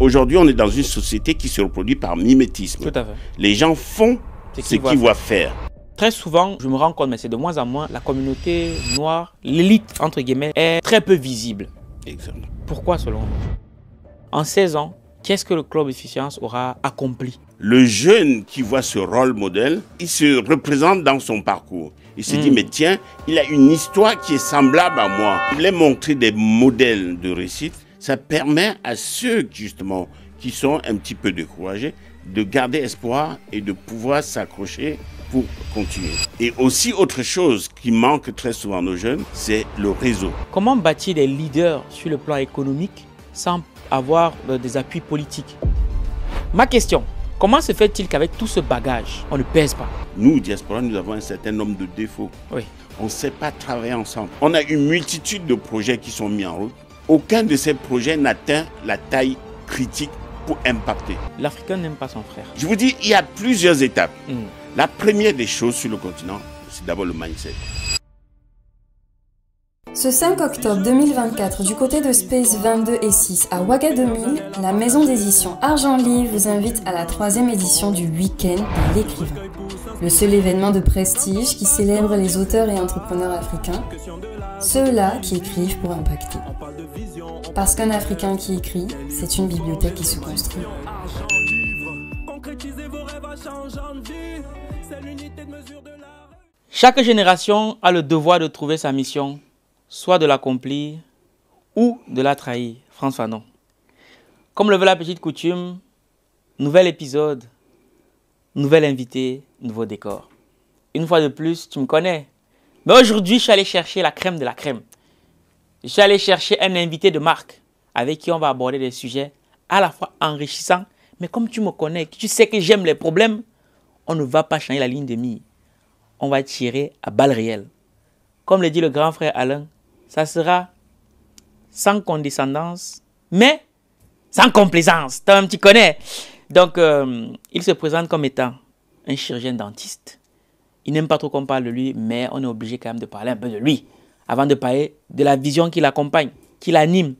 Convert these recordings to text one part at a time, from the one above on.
Aujourd'hui, on est dans une société qui se reproduit par mimétisme. Tout à fait. Les gens font ce qu'ils voient, faire. Très souvent, je me rends compte, mais c'est de moins en moins, la communauté noire, l'élite, entre guillemets, est très peu visible. Exactement. Pourquoi, selon vous En 16 ans, qu'est-ce que le club efficience aura accompli Le jeune qui voit ce rôle modèle, il se représente dans son parcours. Il se dit, hmm. mais tiens, il a une histoire qui est semblable à moi. Il est montrer des modèles de réussite ça permet à ceux justement qui sont un petit peu découragés de garder espoir et de pouvoir s'accrocher pour continuer. Et aussi autre chose qui manque très souvent nos jeunes, c'est le réseau. Comment bâtir des leaders sur le plan économique sans avoir euh, des appuis politiques Ma question, comment se fait-il qu'avec tout ce bagage, on ne pèse pas Nous, diaspora, nous avons un certain nombre de défauts. On ne sait pas travailler ensemble. On a une multitude de projets qui sont mis en route aucun de ces projets n'atteint la taille critique pour impacter. L'Africain n'aime pas son frère. Je vous dis, il y a plusieurs étapes. Hmm. La première des choses sur le continent, c'est d'abord le mindset. Ce 5 octobre 2024, du côté de Space 22 et 6 à Ouagadougou, la maison d'édition Argent Livre vous invite à la troisième édition du Week-end de l'écrivain. Le seul événement de prestige qui célèbre les auteurs et entrepreneurs africains, ceux-là qui écrivent pour impacter. Parce qu'un Africain qui écrit, c'est une bibliothèque qui se construit. Chaque génération a le devoir de trouver sa mission, soit de l'accomplir ou de la trahir. François non. Comme le veut la petite coutume, nouvel épisode, nouvel invité, nouveau décor. Une fois de plus, tu me connais. Mais aujourd'hui, je suis allé chercher la crème de la crème. Je suis allé chercher un invité de marque avec qui on va aborder des sujets à la fois enrichissants, mais comme tu me connais, tu sais que j'aime les problèmes, on ne va pas changer la ligne de mire. On va tirer à balles réelles. Comme le dit le grand frère Alain, ça sera sans condescendance, mais sans complaisance. toi tu connais. Donc, euh, il se présente comme étant un chirurgien dentiste. Il n'aime pas trop qu'on parle de lui, mais on est obligé quand même de parler un peu de lui avant de parler de la vision qui l'accompagne, qui l'anime.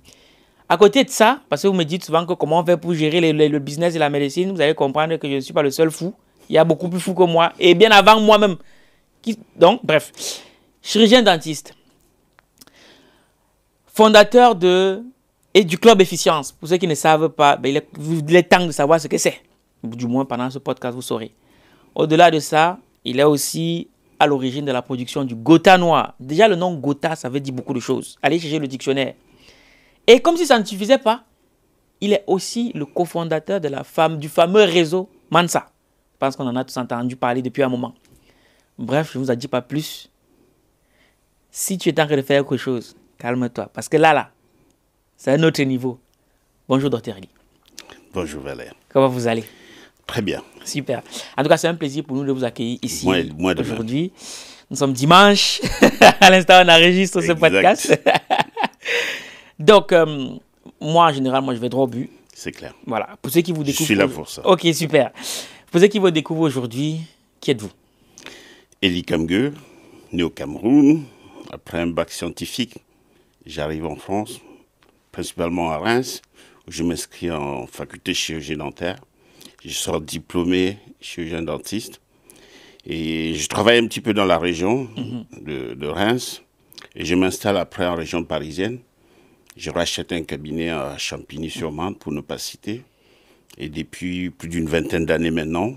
À côté de ça, parce que vous me dites souvent que comment on fait pour gérer le, business et la médecine, vous allez comprendre que je ne suis pas le seul fou. Il y a beaucoup plus fou que moi, et bien avant moi-même. Donc, bref, chirurgien dentiste, fondateur de, et du club efficience. Pour ceux qui ne savent pas, ben, il, il est temps de savoir ce que c'est. Du moins, pendant ce podcast, vous saurez. Au-delà de ça, il est aussi à l'origine de la production du gotha noir. Déjà, le nom gotha, ça veut dire beaucoup de choses. Allez chercher le dictionnaire. Et comme si ça ne suffisait pas, il est aussi le cofondateur de la femme, du fameux réseau Mansa. Je pense qu'on en a tous entendu parler depuis un moment. Bref, je ne vous en dis pas plus. Si tu es en train de faire quelque chose, calme-toi. Parce que là, là, c'est un autre niveau. Bonjour, Dr. Bonjour, Valère. Comment vous allez Très bien. Super. En tout cas, c'est un plaisir pour nous de vous accueillir ici aujourd'hui. Nous sommes dimanche. à l'instant, on enregistre ce podcast. Donc, euh, moi, en général, je vais droit au but. C'est clair. Voilà. Pour ceux qui vous découvrent. Je suis là pour ça. Ok, super. Pour ceux qui vous découvrent aujourd'hui, qui êtes-vous Elie Kamgeu, né au Cameroun. Après un bac scientifique, j'arrive en France, principalement à Reims, où je m'inscris en faculté chirurgie dentaire. Je suis diplômé chirurgien dentiste. Et je travaille un petit peu dans la région mhm. de, Reims. Et je m'installe après en région parisienne. Je rachète un cabinet à Champigny-sur-Marne, pour ne pas citer. Et depuis plus d'une vingtaine d'années maintenant,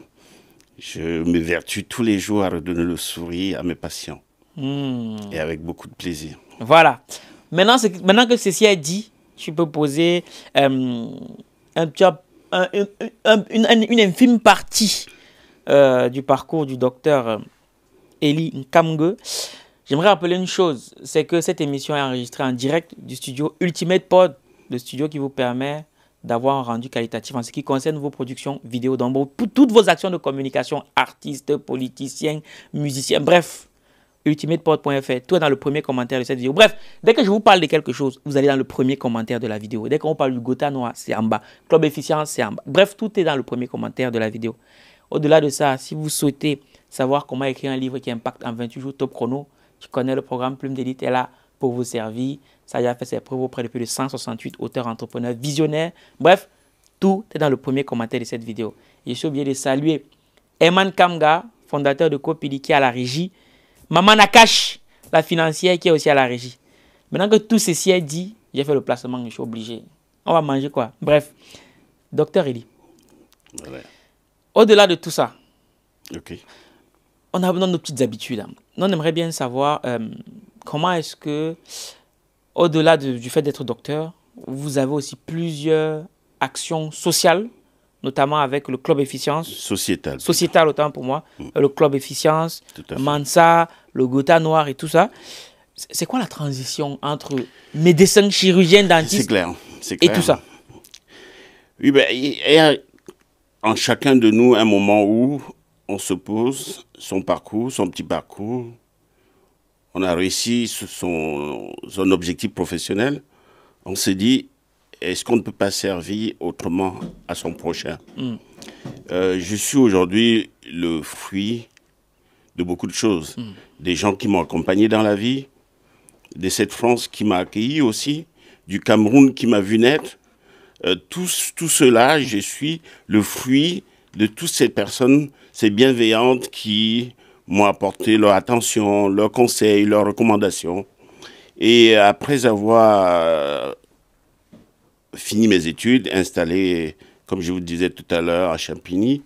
je me vertue tous les jours à redonner le sourire à mes patients. Hmm. Et avec beaucoup de plaisir. Voilà. Maintenant, maintenant que ceci est dit, tu peux poser. Euh, un, petit une, infime partie euh, du parcours du docteur euh, Eli Nkamge. J'aimerais rappeler une chose, c'est que cette émission est enregistrée en direct du studio Ultimate Pod, le studio qui vous permet d'avoir un rendu qualitatif en ce qui concerne vos productions vidéo, dans toutes vos actions de communication, artistes, politiciens, musiciens, bref, ultimateport.fr, tout est dans le premier commentaire de cette vidéo. Bref, dès que je vous parle de quelque chose, vous allez dans le premier commentaire de la vidéo. Dès qu'on parle du Gotha Noir, c'est en bas. Club Efficience, c'est en bas. Bref, tout est dans le premier commentaire de la vidéo. Au-delà de ça, si vous souhaitez savoir comment écrire un livre qui impacte en 28 jours top chrono, tu connais le programme Plume d'élite est là pour vous servir. Ça a fait ses preuves auprès de plus de 168 auteurs, entrepreneurs, visionnaires. Bref, tout est dans le premier commentaire de cette vidéo. je suis obligé de saluer Eman Kamga, fondateur de Copili, à la régie. Maman Nakash, la financière qui est aussi à la régie. Maintenant que tout ceci est dit, j'ai fait le placement, je suis obligé. On va manger quoi Bref, docteur Eli. Au-delà de tout ça, on a nos petites habitudes. Hein. On aimerait bien savoir euh, comment est-ce que, au-delà du fait d'être docteur, vous avez aussi plusieurs actions sociales notamment avec le club efficience. Sociétal. Sociétal, autant pour moi. Mm. Euh, le club efficience, Mansa, le Gotha Noir et tout ça. C'est quoi la transition entre médecin, chirurgien, dentiste clair, clair. et tout ça Oui, ben, il y a en chacun de nous un moment où on se pose son parcours, son petit parcours. On a réussi son, son objectif professionnel. On s'est dit, est-ce qu'on ne peut pas servir autrement à son prochain mm. euh, Je suis aujourd'hui le fruit de beaucoup de choses. Mm. Des gens qui m'ont accompagné dans la vie, de cette France qui m'a accueilli aussi, du Cameroun qui m'a vu naître. Euh, tout, tout, cela, je suis le fruit de toutes ces personnes, ces bienveillantes qui m'ont apporté leur attention, leurs conseils, leurs recommandations. Et après avoir fini mes études, installé, comme je vous disais tout à l'heure, à Champigny,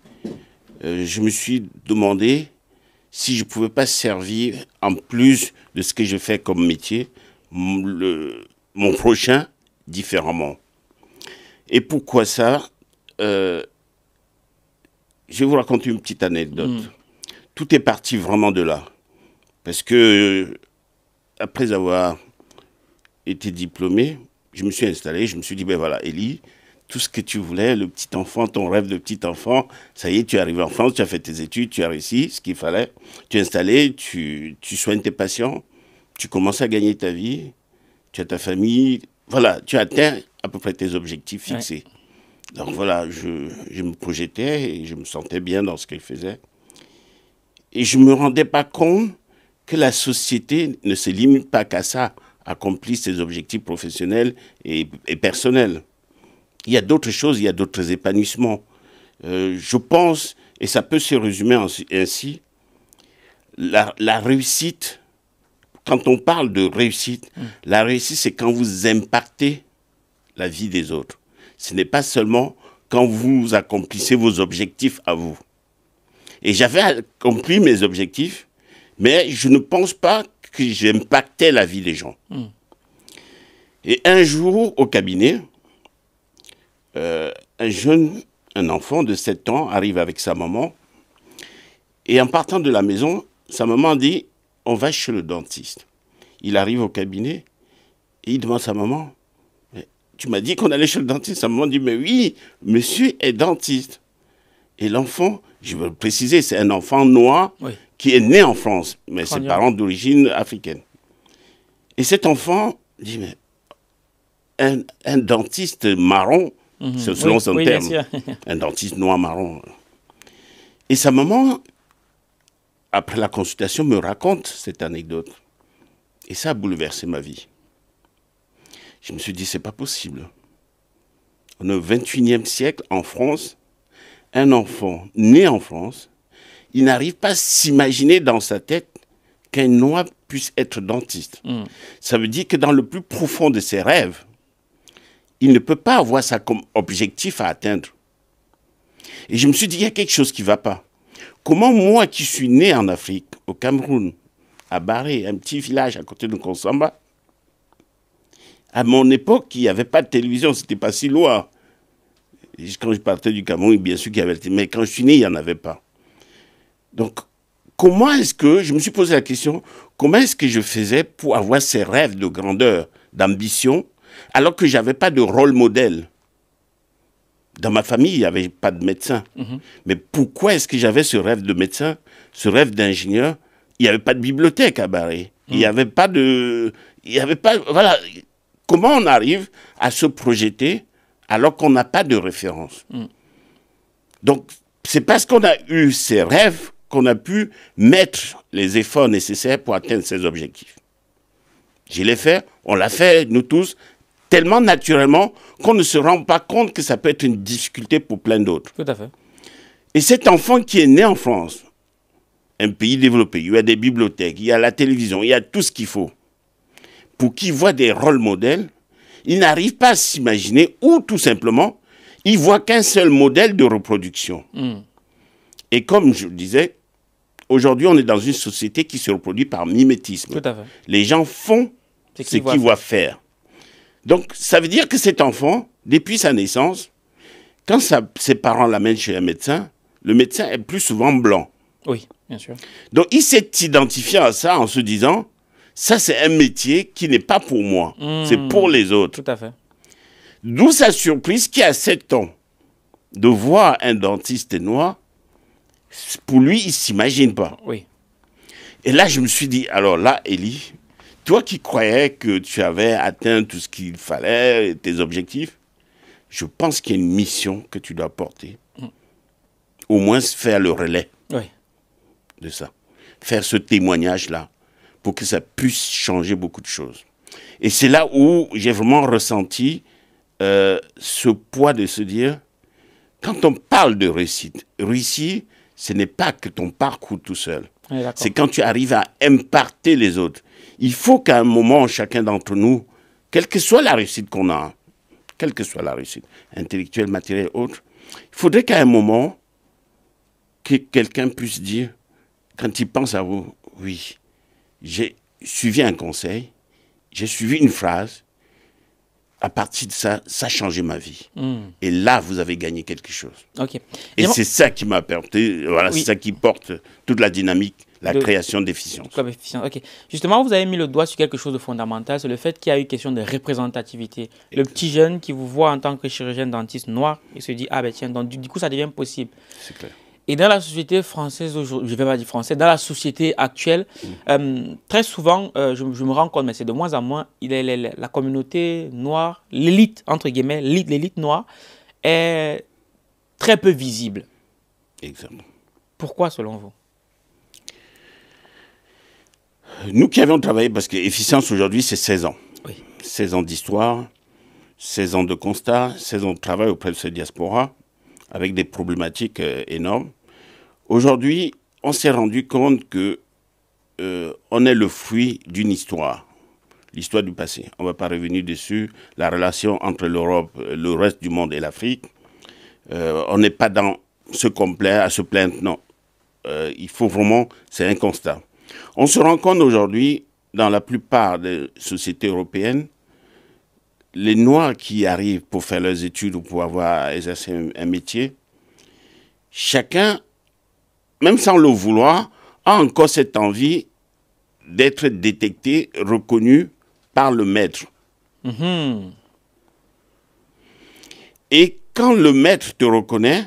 euh, je me suis demandé si je ne pouvais pas servir, en plus de ce que je fais comme métier, le, mon prochain différemment. Et pourquoi ça euh, Je vais vous raconter une petite anecdote. Hmm. Tout est parti vraiment de là. Parce que, euh, après avoir été diplômé, je me suis installé, je me suis dit, ben voilà, Ellie, tout ce que tu voulais, le petit enfant, ton rêve de petit enfant, ça y est, tu es arrivé en France, tu as fait tes études, tu as réussi ce qu'il fallait, tu es installé, tu, soignes tes patients, tu commences à gagner ta vie, tu as ta famille, voilà, tu atteins à peu près tes objectifs fixés. Donc voilà, je, je, me projetais et je me sentais bien dans ce qu'elle faisait. Et je ne me rendais pas compte que la société ne se limite pas qu'à ça accomplit ses objectifs professionnels et, personnels. Il y a d'autres choses, il y a d'autres épanouissements. Euh, je pense, et ça peut se résumer ainsi, la, réussite, quand on parle de réussite, hmm. la réussite, c'est quand vous impactez la vie des autres. Ce n'est pas seulement quand vous accomplissez vos objectifs à vous. Et j'avais accompli mes objectifs, mais je ne pense pas que j'impactais la vie des gens. Hmm. Et un jour, au cabinet, euh, un jeune, un enfant de 7 ans, arrive avec sa maman. Et en partant de la maison, sa maman dit On va chez le dentiste. Il arrive au cabinet et il demande à sa maman Tu m'as dit qu'on allait chez le dentiste Sa maman dit Mais oui, monsieur est dentiste. Et l'enfant, je veux préciser, c'est un enfant noir qui est né en France, mais ses parents d'origine africaine. Et cet enfant dit, un, dentiste marron, mhm. selon son terme, un dentiste noir-marron. Et sa maman, après la consultation, me raconte cette anecdote. Et ça a bouleversé ma vie. Je me suis dit, c'est pas possible. Au 21e siècle, en France, un enfant né en France il n'arrive pas à s'imaginer dans sa tête qu'un noir puisse être dentiste. Hmm. Ça veut dire que dans le plus profond de ses rêves, il ne peut pas avoir ça comme objectif à atteindre. Et je me suis dit, il y a quelque chose qui ne va pas. Comment moi qui suis né en Afrique, au Cameroun, à Barré, un petit village à côté de Konsamba, à mon époque, il n'y avait pas de télévision, c'était pas si loin. Quand je partais du Cameroun, bien sûr qu'il y avait, mais quand je suis né, il n'y en avait pas. Donc, comment est-ce que, je me suis posé la question, comment est-ce que je faisais pour avoir ces rêves de grandeur, d'ambition, alors que je n'avais pas de rôle modèle Dans ma famille, il n'y avait pas de médecin. Mhm. Mais pourquoi est-ce que j'avais ce rêve de médecin, ce rêve d'ingénieur Il n'y avait pas de bibliothèque à Barré. Il n'y mhm. avait pas de... Il n'y avait pas... Voilà. Comment on arrive à se projeter alors qu'on n'a pas de référence mhm. Donc, c'est parce qu'on a eu ces rêves qu'on a pu mettre les efforts nécessaires pour atteindre ces objectifs. Je l'ai fait, on l'a fait, nous tous, tellement naturellement qu'on ne se rend pas compte que ça peut être une difficulté pour plein d'autres. Tout à fait. Et cet enfant qui est né en France, un pays développé, il y a des bibliothèques, il y a la télévision, il y a tout ce qu'il faut, pour qu'il voit des rôles modèles, il n'arrive pas à s'imaginer ou tout simplement, il voit qu'un seul modèle de reproduction. Hmm. Et comme je le disais, aujourd'hui, on est dans une société qui se reproduit par mimétisme. Tout à fait. Les gens font ce qu'ils voient, faire. Donc, ça veut dire que cet enfant, depuis sa naissance, quand ses parents l'amènent chez un médecin, le médecin est plus souvent blanc. Oui, bien sûr. Donc, il s'est identifié à ça en se disant, ça, c'est un métier qui n'est pas pour moi, hmm. c'est pour les autres. Tout à fait. D'où sa surprise qui a 7 ans de voir un dentiste noir pour lui, il ne s'imagine pas. Oui. Et là, je me suis dit, alors là, Elie, toi qui croyais que tu avais atteint tout ce qu'il fallait, tes objectifs, je pense qu'il y a une mission que tu dois porter. Mm. Au moins faire le relais de ça. Faire ce témoignage-là pour que ça puisse changer beaucoup de choses. Et c'est là où j'ai vraiment ressenti euh, ce poids de se dire, quand on parle de réussite, réussir, ce n'est pas que ton parcours tout seul. c'est quand tu arrives à imparter les autres. Il faut qu'à un moment, chacun d'entre nous, quelle que soit la réussite qu'on a, quelle que soit la réussite, intellectuelle, matérielle, autre, il faudrait qu'à un moment, que quelqu'un puisse dire, quand il pense à vous, oui, j'ai suivi un conseil, j'ai suivi une phrase, à partir de ça, ça a changé ma vie. Hmm. Et là, vous avez gagné quelque chose. Okay. Et c'est ça qui m'a apporté, voilà, c'est ça qui porte toute la dynamique, la création d'efficience. Okay. Justement, vous avez mis le doigt sur quelque chose de fondamental, c'est le fait qu'il y a eu question de représentativité. le petit jeune qui vous voit en tant que chirurgien dentiste noir, il se dit, ah ben tiens, donc du coup, ça devient possible. C'est clair. Et dans la société française aujourd'hui, je ne vais pas dire française, dans la société actuelle, mm. euh, très souvent, euh, je, me rends compte, mais c'est de moins en moins, la, communauté noire, l'élite, entre guillemets, l'élite noire, est très peu visible. Exactement. Pourquoi selon vous Nous qui avions travaillé, parce que Efficience aujourd'hui, c'est 16 ans. 16 ans d'histoire, 16 ans de constat, 16 ans de travail auprès de cette diaspora, avec des problématiques euh, énormes. Aujourd'hui, on s'est rendu compte que euh, on est le fruit d'une histoire, l'histoire du passé. On ne va pas revenir dessus. La relation entre l'Europe, le reste du monde et l'Afrique. Euh, on n'est pas dans ce complet à se plaindre. Non, euh, il faut vraiment, c'est un constat. On se rend compte aujourd'hui, dans la plupart des sociétés européennes, les Noirs qui arrivent pour faire leurs études ou pour avoir exercé un métier, chacun même sans le vouloir, a encore cette envie d'être détecté, reconnu par le maître. Mhm. Et quand le maître te reconnaît,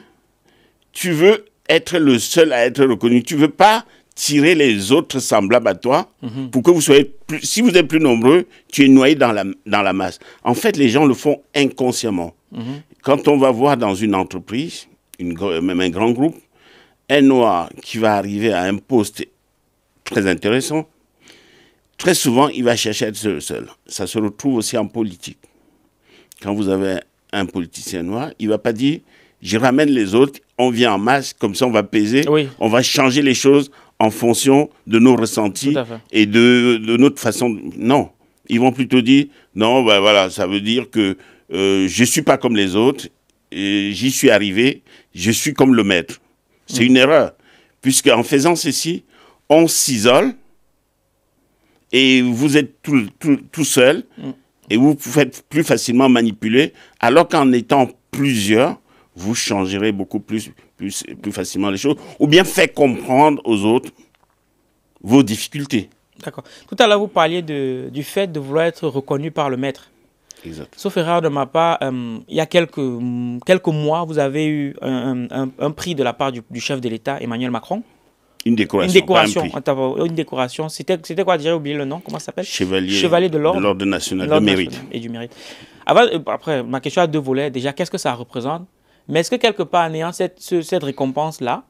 tu veux être le seul à être reconnu. Tu veux pas tirer les autres semblables à toi mhm. pour que vous soyez plus, si vous êtes plus nombreux, tu es noyé dans la, dans la masse. En fait, les gens le font inconsciemment. Mhm. Quand on va voir dans une entreprise, même un grand groupe, un noir qui va arriver à un poste très intéressant, très souvent, il va chercher à être seul, Ça se retrouve aussi en politique. Quand vous avez un politicien noir, il ne va pas dire je ramène les autres, on vient en masse, comme ça on va peser, on va changer les choses en fonction de nos ressentis et de, notre façon. Non. Ils vont plutôt dire non, ben voilà, ça veut dire que euh, je ne suis pas comme les autres, j'y suis arrivé, je suis comme le maître. C'est une erreur. Puisque en faisant ceci, on s'isole et vous êtes tout, seul mm. et vous pouvez être plus facilement manipuler, alors qu'en étant plusieurs, vous changerez beaucoup plus, plus, plus facilement les choses, ou bien faites comprendre aux autres vos difficultés. D'accord. Tout à l'heure, vous parliez de, du fait de vouloir être reconnu par le maître. Sauf erreur de ma part, euh, il y a quelques, quelques mois, vous avez eu un, prix de la part du, chef de l'État, Emmanuel Macron. Une décoration. Une décoration. une décoration. C'était, c'était quoi J'ai oublié le nom. Comment ça s'appelle Chevalier, de l'ordre. national de mérite. et du mérite. Euh, après, ma question a deux volets. Déjà, qu'est-ce que ça représente Mais est-ce que quelque part, en ayant cette, cette récompense-là,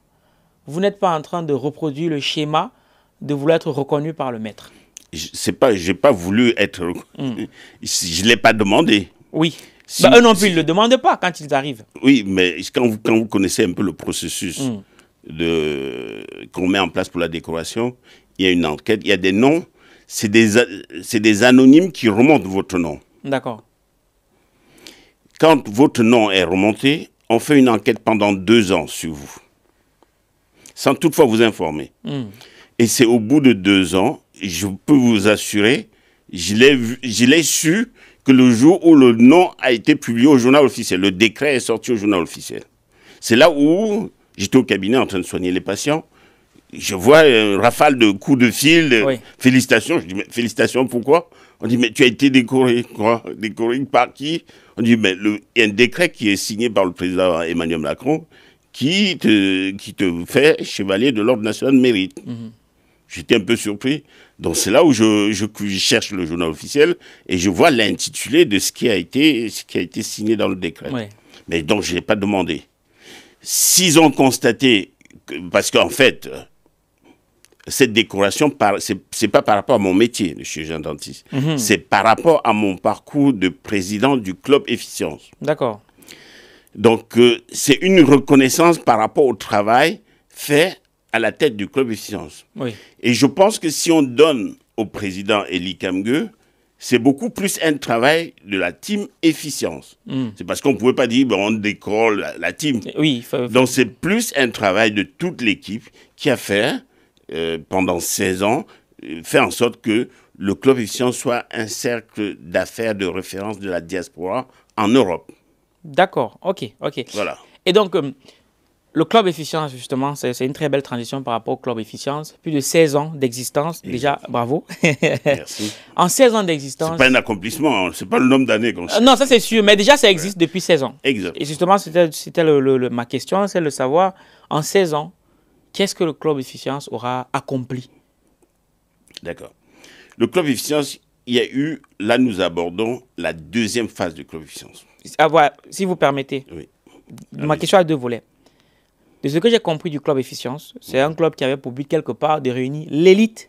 vous n'êtes pas en train de reproduire le schéma de vouloir être reconnu par le maître c'est pas, j'ai pas voulu être, Je hmm. je l'ai pas demandé. Oui. Bah, eux non plus, ils ne le demandent pas quand ils arrivent. Oui, mais quand vous, connaissez un peu le processus hmm. de qu'on met en place pour la décoration, il y a une enquête, il y a des noms, c'est des, anonymes qui remontent votre nom. D'accord. Quand votre nom est remonté, on fait une enquête pendant deux ans sur vous, sans toutefois vous informer. Hmm. Et c'est au bout de deux ans, je peux vous assurer, je l'ai su que le jour où le nom a été publié au journal officiel, le décret est sorti au journal officiel. C'est là où j'étais au cabinet en train de soigner les patients. Je vois un rafale de coups de fil, félicitations. Je dis, mais félicitations, pourquoi On dit, mais tu as été décoré, quoi Décoré par qui On dit, mais il y a un décret qui est signé par le président Emmanuel Macron qui te, qui te fait chevalier de l'Ordre national de mérite. Mhm. J'étais un peu surpris. Donc c'est là où je, cherche le journal officiel et je vois l'intitulé de ce qui a été, ce qui a été signé dans le décret. Mais donc je n'ai pas demandé. S'ils ont constaté, parce qu'en fait, euh, cette décoration, c'est pas par rapport à mon métier de chirurgien dentiste, mhm. c'est par rapport à mon parcours de président du club efficience. D'accord. Donc euh, c'est une reconnaissance par rapport au travail fait à la tête du club Efficience. sciences. Et je pense que si on donne au président Eli Kamge, c'est beaucoup plus un travail de la team efficience. Hmm. C'est parce qu'on ne pouvait pas dire, ben, on décolle la, team. Eh oui, Donc c'est plus un travail de toute l'équipe qui a fait, euh, pendant 16 ans, euh, faire en sorte que le club Efficience soit un cercle d'affaires de référence de la diaspora en Europe. D'accord, ok, ok. Voilà. Et donc, euh, le club efficience, justement, c'est une très belle transition par rapport au club efficience. Plus de 16 ans d'existence. Déjà, bravo. Merci. en 16 ans d'existence. C'est pas un accomplissement, hein. c'est pas le nombre d'années qu'on euh, Non, ça c'est sûr, mais déjà ça existe depuis 16 ans. Exact. Et justement, c'était ma question, c'est de savoir, en 16 ans, qu'est-ce que le club efficience aura accompli D'accord. Le club efficience, il y a eu, là nous abordons la deuxième phase du club efficience. Ah, voilà, si vous permettez. Oui. Ma question a deux volets. De ce que j'ai compris du club Efficience, c'est un club qui avait pour but quelque part de réunir l'élite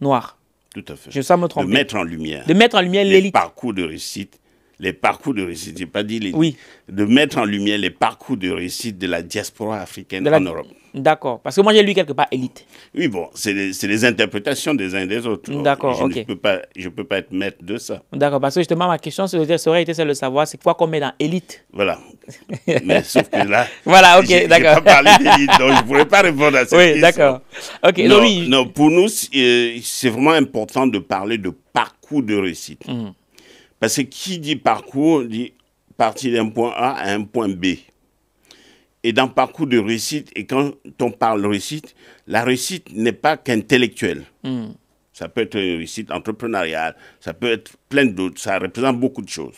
noire. Tout à fait. Je sens me tromper. De mettre en lumière. De mettre en lumière l'élite. parcours de réussite les parcours de réussite, j'ai pas dit les, oui. de mettre en lumière les parcours de réussite de la diaspora africaine en Europe. D'accord, parce que moi j'ai lu quelque part élite. Oui, bon, c'est les, interprétations des uns et des autres. D'accord, Je ne peux, pas, je peux pas être maître de ça. D'accord, parce que justement ma question c'est serait été celle de savoir c'est quoi qu'on met dans élite. Voilà. Mais sauf que là. Voilà, ok, d'accord. pas parlé d'élite, donc je ne pourrais pas répondre à cette question. Oui, d'accord. Ok, non, non, pour nous, euh, c'est vraiment important de parler de parcours de réussite. Mm. Parce que qui dit parcours dit partir d'un point A à un point B. Et dans parcours de réussite, et quand on parle de réussite, la réussite n'est pas qu'intellectuelle. Hmm. Ça peut être une réussite entrepreneuriale, ça peut être plein d'autres, ça représente beaucoup de choses.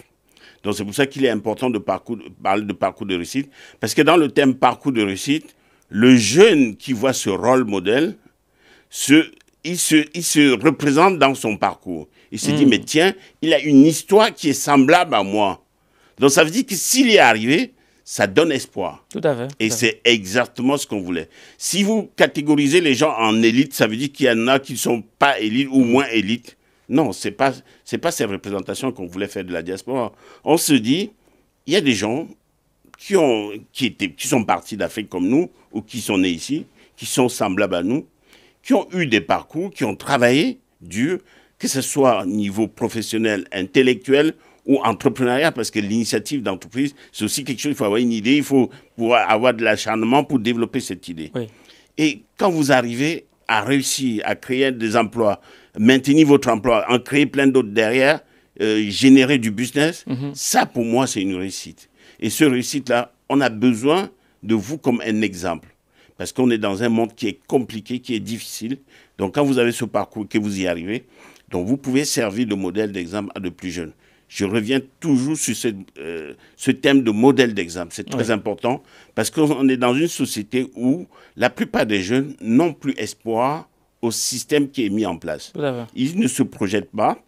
Donc c'est pour ça qu'il est important de, de parler de parcours de réussite, parce que dans le thème parcours de réussite, le jeune qui voit ce rôle modèle se il se, représente dans son parcours. Il se dit, hmm. mais tiens, il a une histoire qui est semblable à moi. Donc ça veut dire que s'il est arrivé, ça donne espoir. Tout à fait. Et c'est exactement ce qu'on voulait. Si vous catégorisez les gens en élite, ça veut dire qu'il y en a qui ne sont pas élites ou moins élites. Non, ce n'est pas, pas ces représentations qu'on voulait faire de la diaspora. On se dit, il y a des gens qui, ont, qui, étaient, qui sont partis d'Afrique comme nous ou qui sont nés ici, qui sont semblables à nous, qui ont eu des parcours, qui ont travaillé dur, que ce soit au niveau professionnel, intellectuel ou entrepreneuriat, parce que l'initiative d'entreprise, c'est aussi quelque chose, il faut avoir une idée, il faut pouvoir avoir de l'acharnement pour développer cette idée. Et quand vous arrivez à réussir à créer des emplois, maintenir votre emploi, en créer plein d'autres derrière, euh, générer du business, mhm. ça pour moi c'est une réussite. Et ce réussite-là, on a besoin de vous comme un exemple. Parce qu'on est dans un monde qui est compliqué, qui est difficile. Donc quand vous avez ce parcours, que vous y arrivez, donc vous pouvez servir de modèle d'examen à de plus jeunes. Je reviens toujours sur euh, ce, thème de modèle d'examen. C'est très important parce qu'on est dans une société où la plupart des jeunes n'ont plus espoir au système qui est mis en place. Ils ne se projettent pas.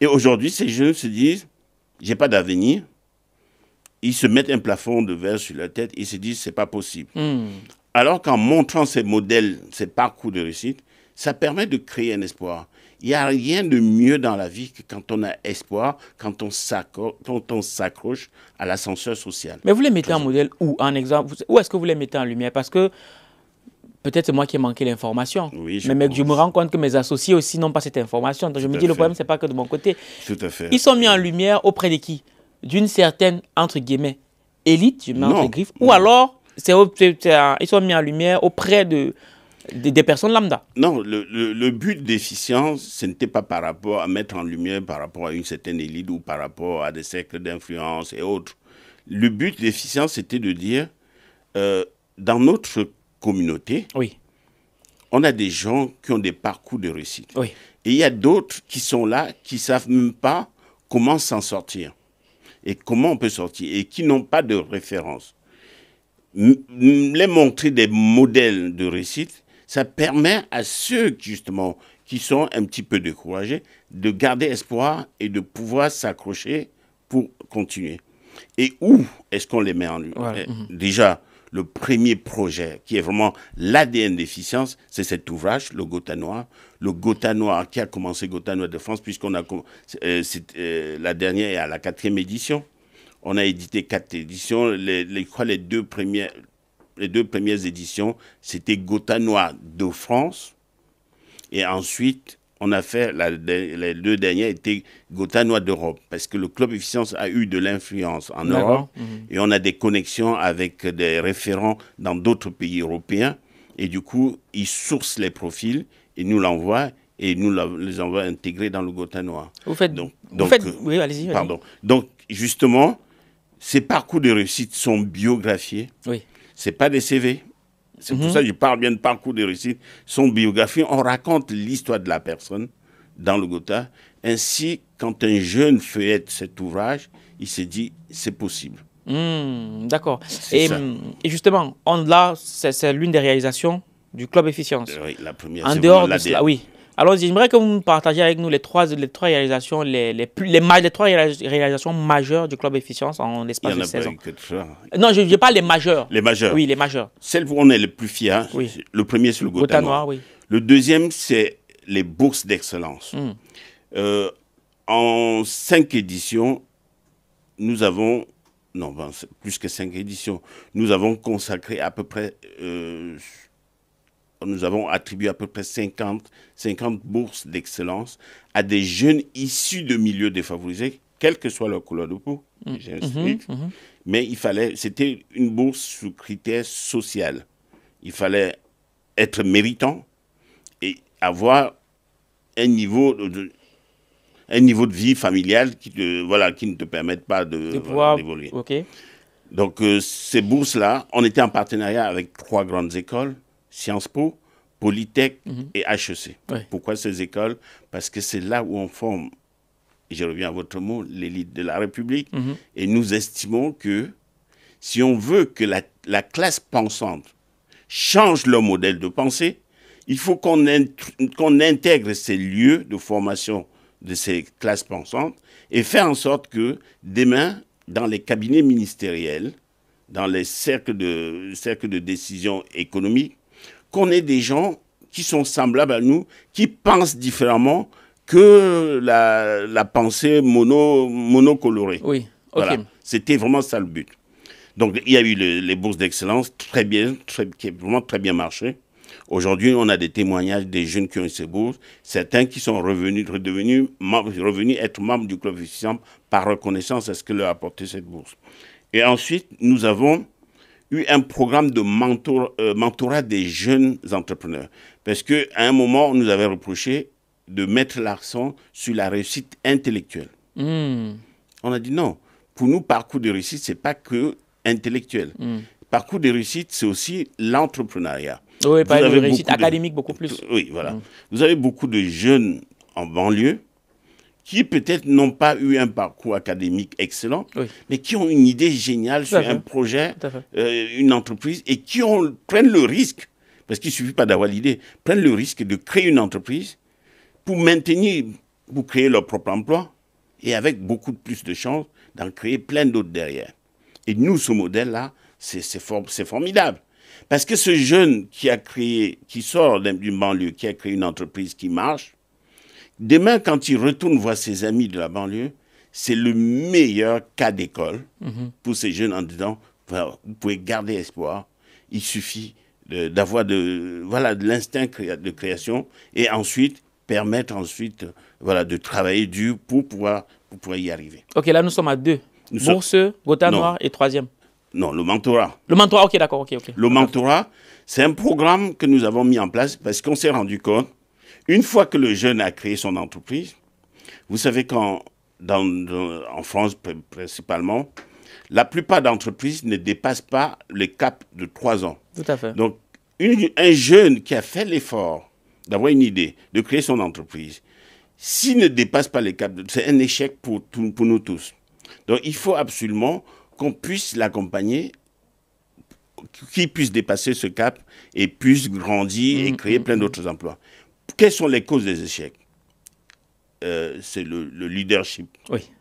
Et aujourd'hui, ces jeunes se disent, j'ai pas d'avenir. Ils se mettent un plafond de verre sur la tête. Ils se disent, c'est pas possible. Hmm. Alors qu'en montrant ces modèles, ces parcours de réussite, ça permet de créer un espoir. Il n'y a rien de mieux dans la vie que quand on a espoir, quand on s'accroche à l'ascenseur social. Mais vous les mettez en modèle ou en exemple Où est-ce que vous les mettez en lumière Parce que peut-être c'est moi qui ai manqué l'information. mais, je me rends compte que mes associés aussi n'ont pas cette information. Donc je me dis, le problème, ce n'est pas que de mon côté. Tout à fait. Ils sont mis en lumière auprès de qui D'une certaine, entre guillemets, élite, je mets entre ou alors ils sont mis en lumière auprès de, des personnes lambda. Non, le, but d'efficience, ce n'était pas par rapport à mettre en lumière par rapport à une certaine élite ou par rapport à des cercles d'influence et autres. Le but d'efficience, c'était de dire, euh, dans notre communauté, oui. on a des gens qui ont des parcours de réussite. Et il y a d'autres qui sont là, qui ne savent même pas comment s'en sortir et comment on peut sortir et qui n'ont pas de référence les montrer des modèles de réussite, ça permet à ceux justement qui sont un petit peu découragés de garder espoir et de pouvoir s'accrocher pour continuer. Et où est-ce qu'on les met en lumière eh, mhm. Déjà, le premier projet qui est vraiment l'ADN d'efficience, c'est cet ouvrage, le Gotha Noir. Le Gotha Noir qui a commencé Gotha Noir de France, puisqu'on a. Euh, euh, la dernière est à la quatrième édition. On a édité quatre éditions. Les, les, je crois les deux premières, les deux premières éditions, c'était Gotha Noir de France. Et ensuite, on a fait, les deux dernières étaient Gotha Noir d'Europe. Parce que le club Efficience a eu de l'influence en Europe. Mhm. Et on a des connexions avec des référents dans d'autres pays européens. Et du coup, ils sourcent les profils et nous l'envoient et nous les envoie intégrer dans le Gotha Noir. Vous faites donc. donc euh, oui, allez-y. pardon. Donc justement, ces parcours de réussite sont biographiés. Oui. C'est pas des CV. C'est pour mhm. ça que je parle bien de parcours de réussite. Sont biographiés. On raconte l'histoire de la personne dans le Gotha. Ainsi, quand un jeune être cet ouvrage, il se dit c'est possible. Hmm, d'accord. Hmm, et, justement, on, là, c'est l'une des réalisations du Club Efficience. Oui, la première. En dehors de cela, oui. Alors, j'aimerais que vous partagiez avec nous les trois, les trois réalisations, les, les, trois majeures du club Efficience en l'espace de Non, je, veux pas les majeures. Les majeures. Oui, les majeures. Celle où on est le plus fier, le premier c'est le Gotha Le deuxième, c'est les bourses d'excellence. Hmm. Euh, en cinq éditions, nous avons non, ben, plus que cinq éditions. Nous avons consacré à peu près euh, nous avons attribué à peu près 50, 50 bourses d'excellence à des jeunes issus de milieux défavorisés, quelle que soit leur couleur de peau. Mm. Mm-hmm, mm-hmm. Mais il fallait, c'était une bourse sous critère social. Il fallait être méritant et avoir un niveau de, un niveau de vie familiale qui, te, voilà, qui ne te permette pas d'évoluer. Donc euh, ces bourses-là, on était en partenariat avec trois grandes écoles. Sciences Po, Polytech mhm. et HEC. Pourquoi ces écoles Parce que c'est là où on forme, je reviens à votre mot, l'élite de la République. Mhm. Et nous estimons que si on veut que la, classe pensante change leur modèle de pensée, il faut qu'on intègre ces lieux de formation de ces classes pensantes et faire en sorte que demain, dans les cabinets ministériels, dans les cercles de, cercles de décision économique, qu'on ait des gens qui sont semblables à nous, qui pensent différemment que la, pensée mono, monocolorée. Oui, C'était vraiment ça le but. Donc il y a eu les, bourses d'excellence, très bien, qui ont vraiment très bien marché. Aujourd'hui, on a des témoignages des jeunes qui ont eu ces bourses, certains qui sont revenus, redevenus, revenus être membres du club Vicente par reconnaissance à ce que leur a apporté cette bourse. Et ensuite, nous avons eu un programme de euh, mentorat des jeunes entrepreneurs. Parce qu'à un moment, on nous avait reproché de mettre l'accent sur la réussite intellectuelle. Hmm. On a dit non. Pour nous, parcours de réussite, c'est pas que intellectuel. Hmm. Parcours de réussite, c'est aussi l'entrepreneuriat. Oui, pas de réussite académique beaucoup plus. Oui, voilà. Hmm. Vous avez beaucoup de jeunes en banlieue qui peut-être n'ont pas eu un parcours académique excellent, mais qui ont une idée géniale sur un projet, euh, une entreprise, et qui prennent le risque, parce qu'il ne suffit pas d'avoir l'idée, prennent le risque de créer une entreprise pour maintenir, pour créer leur propre emploi, et avec beaucoup plus de chances d'en créer plein d'autres derrière. Et nous, ce modèle-là, c'est formidable. Parce que ce jeune qui a créé, qui sort d'une banlieue, qui a créé une entreprise qui marche, Demain, quand il retourne voir ses amis de la banlieue, c'est le meilleur cas d'école mhm. pour ces jeunes en dedans. vous pouvez garder espoir, il suffit d'avoir de, voilà, l'instinct de création et ensuite permettre ensuite voilà, de travailler dur pour pouvoir, pour y arriver. Ok, là nous sommes à deux. Nous Noir et troisième. Non, le mentorat. Le mentorat, ok, d'accord, ok, ok. Le mentorat, c'est un programme que nous avons mis en place parce qu'on s'est rendu compte une fois que le jeune a créé son entreprise, vous savez qu'en France principalement, la plupart d'entreprises ne dépassent pas les cap de trois ans. Tout à fait. Donc, un jeune qui a fait l'effort d'avoir une idée, de créer son entreprise, s'il ne dépasse pas les caps, c'est un échec pour, nous tous. Donc, il faut absolument qu'on puisse l'accompagner, qu'il puisse dépasser ce cap et puisse grandir et mm, créer mm, plein mm. d'autres emplois. Quelles sont les causes des échecs euh, C'est le, leadership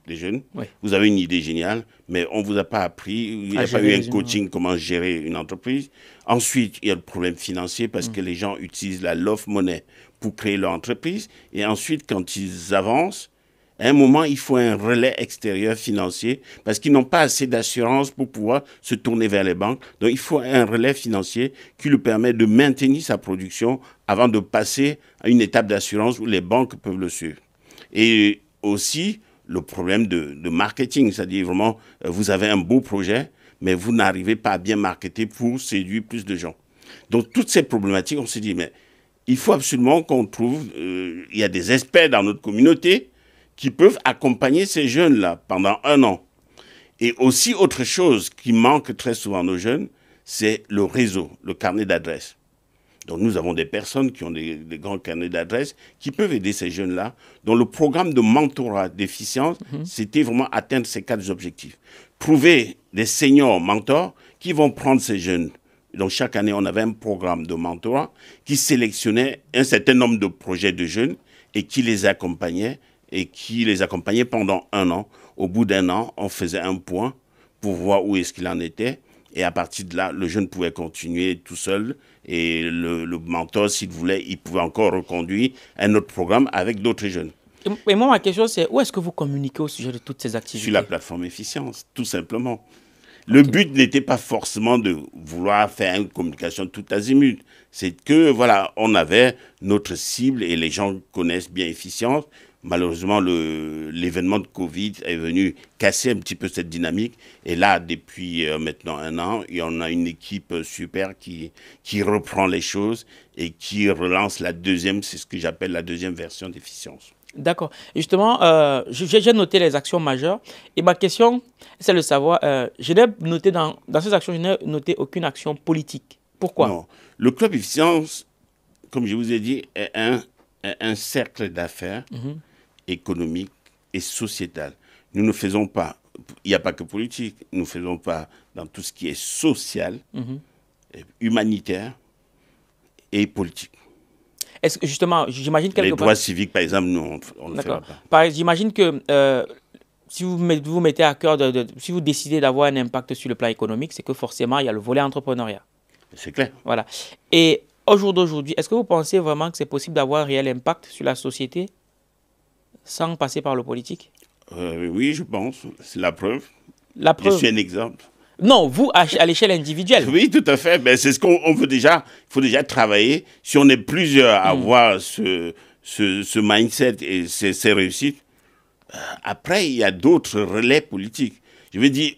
des jeunes. Vous avez une idée géniale, mais on ne vous a pas appris, il n'y a pas eu un coaching comment gérer une entreprise. Ensuite, il y a le problème financier parce mm. que les gens utilisent la love money pour créer leur entreprise. Et ensuite, quand ils avancent, à un moment, il faut un relais extérieur financier parce qu'ils n'ont pas assez d'assurance pour pouvoir se tourner vers les banques. Donc, il faut un relais financier qui lui permet de maintenir sa production avant de passer à une étape d'assurance où les banques peuvent le suivre. Et aussi le problème de, marketing, c'est-à-dire vraiment, euh, vous avez un beau projet, mais vous n'arrivez pas à bien marketer pour séduire plus de gens. Donc toutes ces problématiques, on s'est dit, mais il faut absolument qu'on trouve, euh, il y a des experts dans notre communauté qui peuvent accompagner ces jeunes-là pendant un an. Et aussi autre chose qui manque très souvent nos jeunes, c'est le réseau, le carnet d'adresses. Donc nous avons des personnes qui ont des, grands carnets d'adresse qui peuvent aider ces jeunes-là, dont le programme de mentorat d'efficience, mhm. c'était vraiment atteindre ces quatre objectifs. Prouver des seniors mentors qui vont prendre ces jeunes. Donc chaque année, on avait un programme de mentorat qui sélectionnait un certain nombre de projets de jeunes et qui les accompagnait et qui les accompagnait pendant un an. Au bout d'un an, on faisait un point pour voir où est-ce qu'il en était. Et à partir de là, le jeune pouvait continuer tout seul et le, mentor, s'il voulait, il pouvait encore reconduire un autre programme avec d'autres jeunes. Mais moi, ma question, c'est où est-ce que vous communiquez au sujet de toutes ces activités Sur la plateforme efficience, tout simplement. Le but n'était pas forcément de vouloir faire une communication tout azimut. C'est que, voilà, on avait notre cible et les gens connaissent bien efficience malheureusement, l'événement de Covid est venu casser un petit peu cette dynamique. Et là, depuis euh, maintenant un an, y on a une équipe euh, super qui, reprend les choses et qui relance la deuxième, c'est ce que j'appelle la deuxième version d'efficience. D'accord. Justement, euh, j'ai noté les actions majeures. Et ma question, c'est de savoir, je n'ai noté dans, dans ces actions, je noté aucune action politique. Pourquoi Le club efficience, comme je vous ai dit, est un un cercle d'affaires mhm. économique et sociétal. Nous ne faisons pas, il n'y a pas que politique, nous ne faisons pas dans tout ce qui est social, mhm. euh, humanitaire et politique. Est-ce que justement, j'imagine quelque Les droits civiques, par exemple, nous, on ne fait pas. J'imagine que euh, si vous vous mettez à cœur, de, si vous décidez d'avoir un impact sur le plan économique, c'est que forcément, il y a le volet entrepreneuriat. C'est clair. Voilà. Et au jour d'aujourd'hui, est-ce que vous pensez vraiment que c'est possible d'avoir un réel impact sur la société sans passer par le politique euh, Oui, je pense. C'est la preuve. La preuve. Je suis un exemple. Non, vous, à, l'échelle individuelle. Oui, tout à fait. Mais c'est ce qu'on veut déjà. Il faut déjà travailler. Si on est plusieurs à avoir hmm. ce, ce, mindset et ces, réussites, euh, après, il y a d'autres relais politiques. Je veux dire,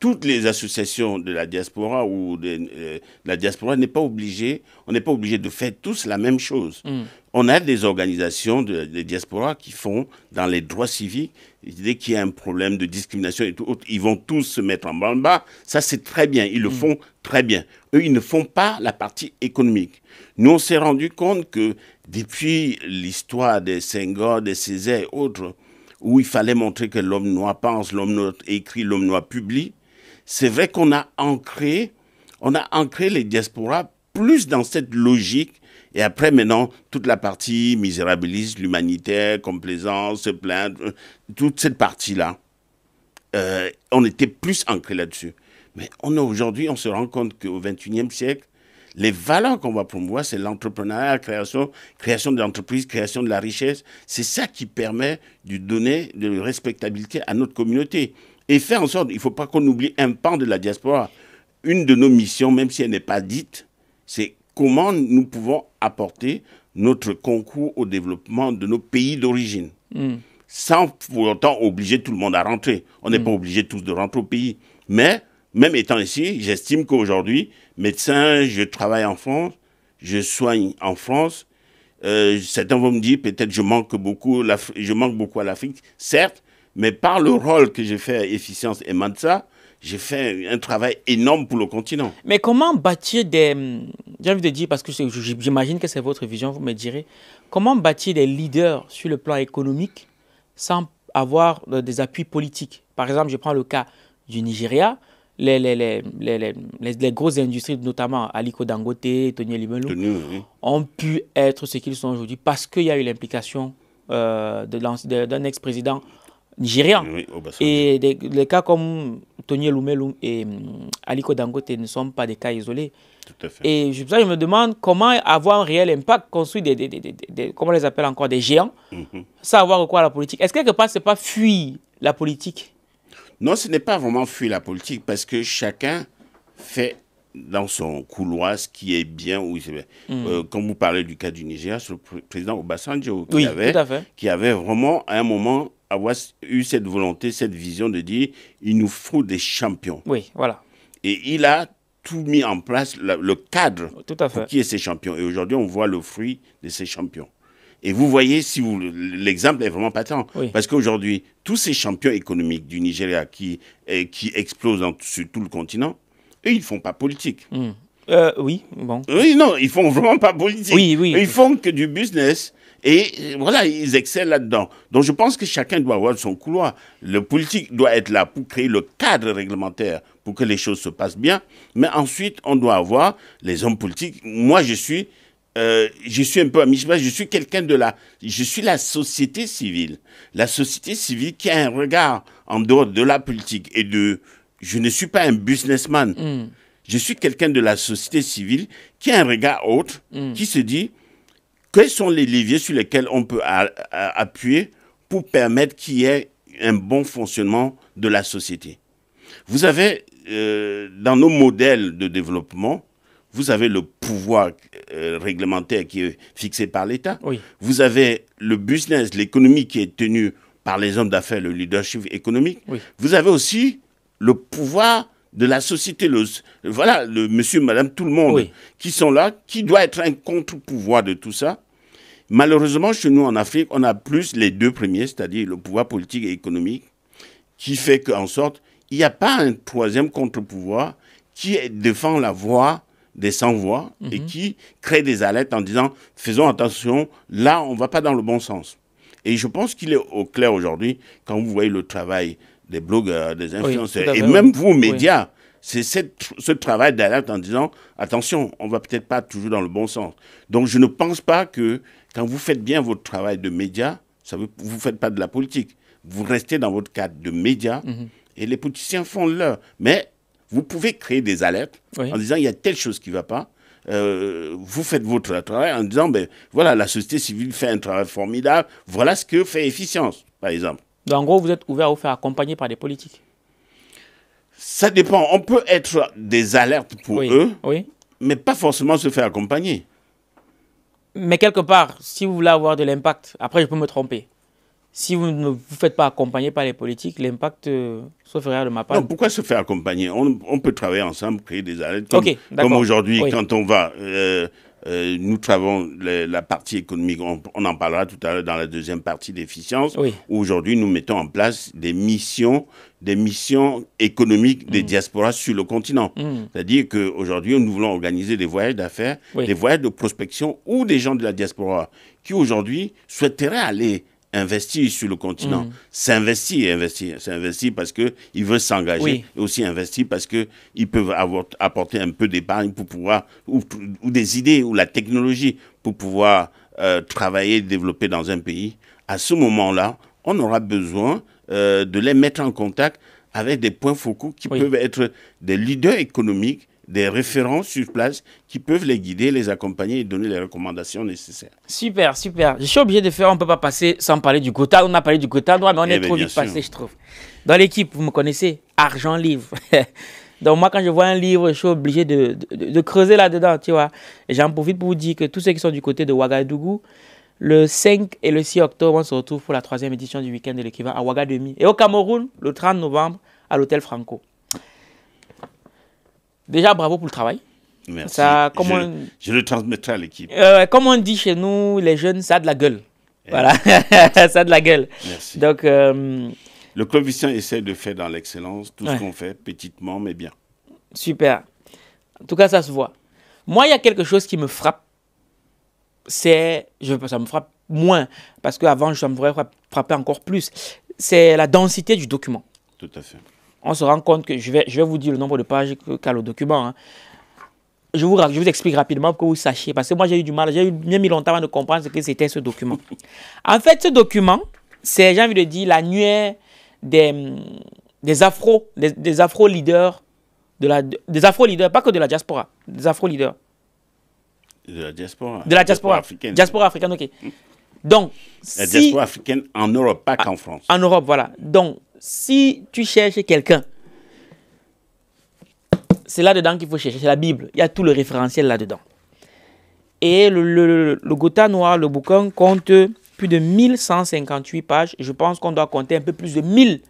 toutes les associations de la diaspora ou de, euh, la diaspora n'est pas obligée, on n'est pas obligé de faire tous la même chose. Mm. On a des organisations de, la diaspora qui font dans les droits civiques, dès qu'il y a un problème de discrimination et tout autre, ils vont tous se mettre en bas Ça, c'est très bien. Ils le mm. font très bien. Eux, ils ne font pas la partie économique. Nous, on s'est rendu compte que depuis l'histoire des Senghor, des Césaires et autres, où il fallait montrer que l'homme noir pense, l'homme noir écrit, l'homme noir publie, c'est vrai qu'on a ancré, on a ancré les diasporas plus dans cette logique. Et après, maintenant, toute la partie misérabiliste, l'humanitaire, complaisance, se plaindre, euh, toute cette partie-là, euh, on était plus ancré là-dessus. Mais on aujourd'hui, on se rend compte qu'au XXIe siècle, les valeurs qu'on va promouvoir, c'est l'entrepreneuriat, la création, création de l'entreprise, création de la richesse. C'est ça qui permet de donner de la respectabilité à notre communauté et faire en sorte, il ne faut pas qu'on oublie un pan de la diaspora. Une de nos missions, même si elle n'est pas dite, c'est comment nous pouvons apporter notre concours au développement de nos pays d'origine. Hmm. Sans pour autant obliger tout le monde à rentrer. On n'est hmm. pas obligé tous de rentrer au pays. Mais, même étant ici, j'estime qu'aujourd'hui, médecin, je travaille en France, je soigne en France. Euh, certains vont me dire, peut-être je manque beaucoup, je manque beaucoup à l'Afrique. Certes, mais par le rôle que j'ai fait à Efficience et Mansa, j'ai fait un travail énorme pour le continent. Mais comment bâtir des... Hum, j'ai envie de dire, parce que j'imagine que c'est votre vision, vous me direz, comment bâtir des leaders sur le plan économique sans avoir euh, des appuis politiques Par exemple, je prends le cas du Nigeria. Les, les, les, les grosses industries, notamment Aliko Dangote, Tony Limelou, ont pu être ce qu'ils sont aujourd'hui parce qu'il y a eu l'implication euh, d'un ex-président Nigériens. et des, les cas comme Tony Lumelum et mm, Aliko Dangote ne sont pas des cas isolés. Tout à fait. Et je, je me demande comment avoir un réel impact, construire des, des, des comment on les appelle encore, des géants, savoir mhm. sans quoi la politique. Est-ce que quelque part, ce n'est pas fuir la politique Non, ce n'est pas vraiment fuir la politique parce que chacun fait dans son couloir ce qui est bien où hmm. euh, quand vous parlez du cas du Nigeria, c'est le président Obasanjo qui, avait, qui avait vraiment à un moment avoir eu cette volonté, cette vision de dire il nous faut des champions. Oui, voilà. Et il a tout mis en place, le cadre qui est ces champions. Et aujourd'hui, on voit le fruit de ces champions. Et vous voyez, si vous l'exemple est vraiment patent, parce qu'aujourd'hui, tous ces champions économiques du Nigeria qui, qui explosent sur tout le continent, et ils font pas politique. Hmm. Euh, oui, bon. Oui, non, ils font vraiment pas politique. Oui, oui. Ils font que du business. Et euh, voilà, ils excellent là-dedans. Donc je pense que chacun doit avoir son couloir. Le politique doit être là pour créer le cadre réglementaire pour que les choses se passent bien. Mais ensuite, on doit avoir les hommes politiques. Moi, je suis, euh, je suis un peu à mi Je suis quelqu'un de la, je suis la société civile. La société civile qui a un regard en dehors de la politique et de je ne suis pas un businessman. Hmm. Je suis quelqu'un de la société civile qui a un regard autre, hmm. qui se dit quels sont les leviers sur lesquels on peut appuyer pour permettre qu'il y ait un bon fonctionnement de la société. Vous avez, euh, dans nos modèles de développement, vous avez le pouvoir euh, réglementaire qui est fixé par l'État. Vous avez le business, l'économie qui est tenue par les hommes d'affaires, le leadership économique. Vous avez aussi le pouvoir de la société, voilà, le monsieur, madame, tout le monde qui sont là, qui doit être un contre-pouvoir de tout ça. Malheureusement, chez nous en Afrique, on a plus les deux premiers, c'est-à-dire le pouvoir politique et économique, qui fait qu'en sorte, il n'y a pas un troisième contre-pouvoir qui défend la voix des sans-voix et mhm. qui crée des alertes en disant faisons attention, là, on ne va pas dans le bon sens. Et je pense qu'il est au clair aujourd'hui, quand vous voyez le travail des blogueurs, des influenceurs, et même vous, médias. C'est ce travail d'alerte en disant, attention, on va peut-être pas toujours dans le bon sens. Donc je ne pense pas que quand vous faites bien votre travail de médias, vous ne faites pas de la politique. Vous restez dans votre cadre de médias mhm. et les politiciens font leur. Mais vous pouvez créer des alertes en disant, il y a telle chose qui ne va pas. Euh, vous faites votre travail en disant, ben, voilà, la société civile fait un travail formidable, voilà ce que fait Efficience, par exemple. Donc, en gros, vous êtes ouvert à vous faire accompagner par des politiques. Ça dépend. On peut être des alertes pour eux, oui. mais pas forcément se faire accompagner. Mais quelque part, si vous voulez avoir de l'impact, après je peux me tromper. Si vous ne vous faites pas accompagner par les politiques, l'impact euh, se fera de ma part. Non, pourquoi se faire accompagner on, peut travailler ensemble, créer des alertes. Comme, aujourd'hui, quand on va euh, euh, nous travaillons la, partie économique, on, en parlera tout à l'heure dans la deuxième partie d'efficience, où aujourd'hui nous mettons en place des missions, des missions économiques des mm. diasporas sur le continent. Mm. C'est-à-dire qu'aujourd'hui nous voulons organiser des voyages d'affaires, des voyages de prospection où des gens de la diaspora qui aujourd'hui souhaiteraient aller investir sur le continent. s'investit, mm. S'investir et investir. S'investir parce qu'ils veulent s'engager et aussi investir parce qu'ils peuvent avoir, apporter un peu d'épargne pour pouvoir, ou, des idées, ou la technologie pour pouvoir euh, travailler et développer dans un pays. À ce moment-là, on aura besoin euh, de les mettre en contact avec des points focaux qui peuvent être des leaders économiques des référents sur place qui peuvent les guider, les accompagner et donner les recommandations nécessaires. Super, super. Je suis obligé de faire, on ne peut pas passer sans parler du quota. On a parlé du quota, mais on eh est ben, trop vite passé, je trouve. Dans l'équipe, vous me connaissez, argent livre. Donc moi, quand je vois un livre, je suis obligé de, de, creuser là-dedans, tu vois. Et j'en profite pour vous dire que tous ceux qui sont du côté de Ouagadougou, le 5 et le 6 octobre, on se retrouve pour la troisième édition du week-end de l'équivalent à Ouagadougou. Et au Cameroun, le 30 novembre, à l'hôtel Franco. Déjà, bravo pour le travail. Merci. Ça, comme je, le transmettrai à l'équipe. Euh, comme on dit chez nous, les jeunes, ça a de la gueule. Eh. Voilà, ça a de la gueule. Merci. Donc, euh, Le club essaie de faire dans l'excellence tout ce qu'on fait, petitement, mais bien. Super. En tout cas, ça se voit. Moi, il y a quelque chose qui me frappe. C'est, ça me frappe moins, parce qu'avant, ça me frapper encore plus. C'est la densité du document. Tout à fait on se rend compte que je vais, je vais vous dire le nombre de pages qu'a le document. Hein. Je, vous, je vous explique rapidement pour que vous sachiez, parce que moi j'ai eu du mal, j'ai bien mis longtemps avant de comprendre ce que c'était ce document. en fait, ce document, c'est, j'ai envie de dire, l'annuaire des, des afro, des, afro-leaders, de la, des afro-leaders, pas que de la diaspora, des afro-leaders. De la diaspora. De la diaspora. africaine. Diaspora africaine, ok. Donc, la diaspora africaine en Europe, pas ah, qu'en France. En Europe, voilà. Donc, si tu cherches quelqu'un, c'est là-dedans qu'il faut chercher, c'est la Bible. Il y a tout le référentiel là-dedans. Et le, le, Gotha Noir, le bouquin, compte plus de 1158 pages. je pense qu'on doit compter un peu plus de 1000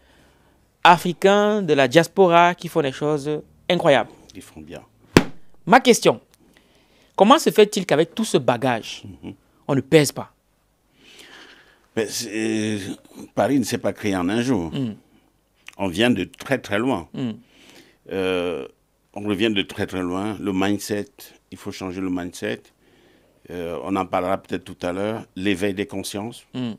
Africains de la diaspora qui font des choses incroyables. Ils font bien. Ma question, comment se fait-il qu'avec tout ce bagage, mhm. on ne pèse pas Paris ne s'est pas créé en un jour. Hmm. On vient de très très loin. Hmm. Euh, on revient de très très loin. Le mindset, il faut changer le mindset. Euh, on en parlera peut-être tout à l'heure. L'éveil des consciences. Hmm.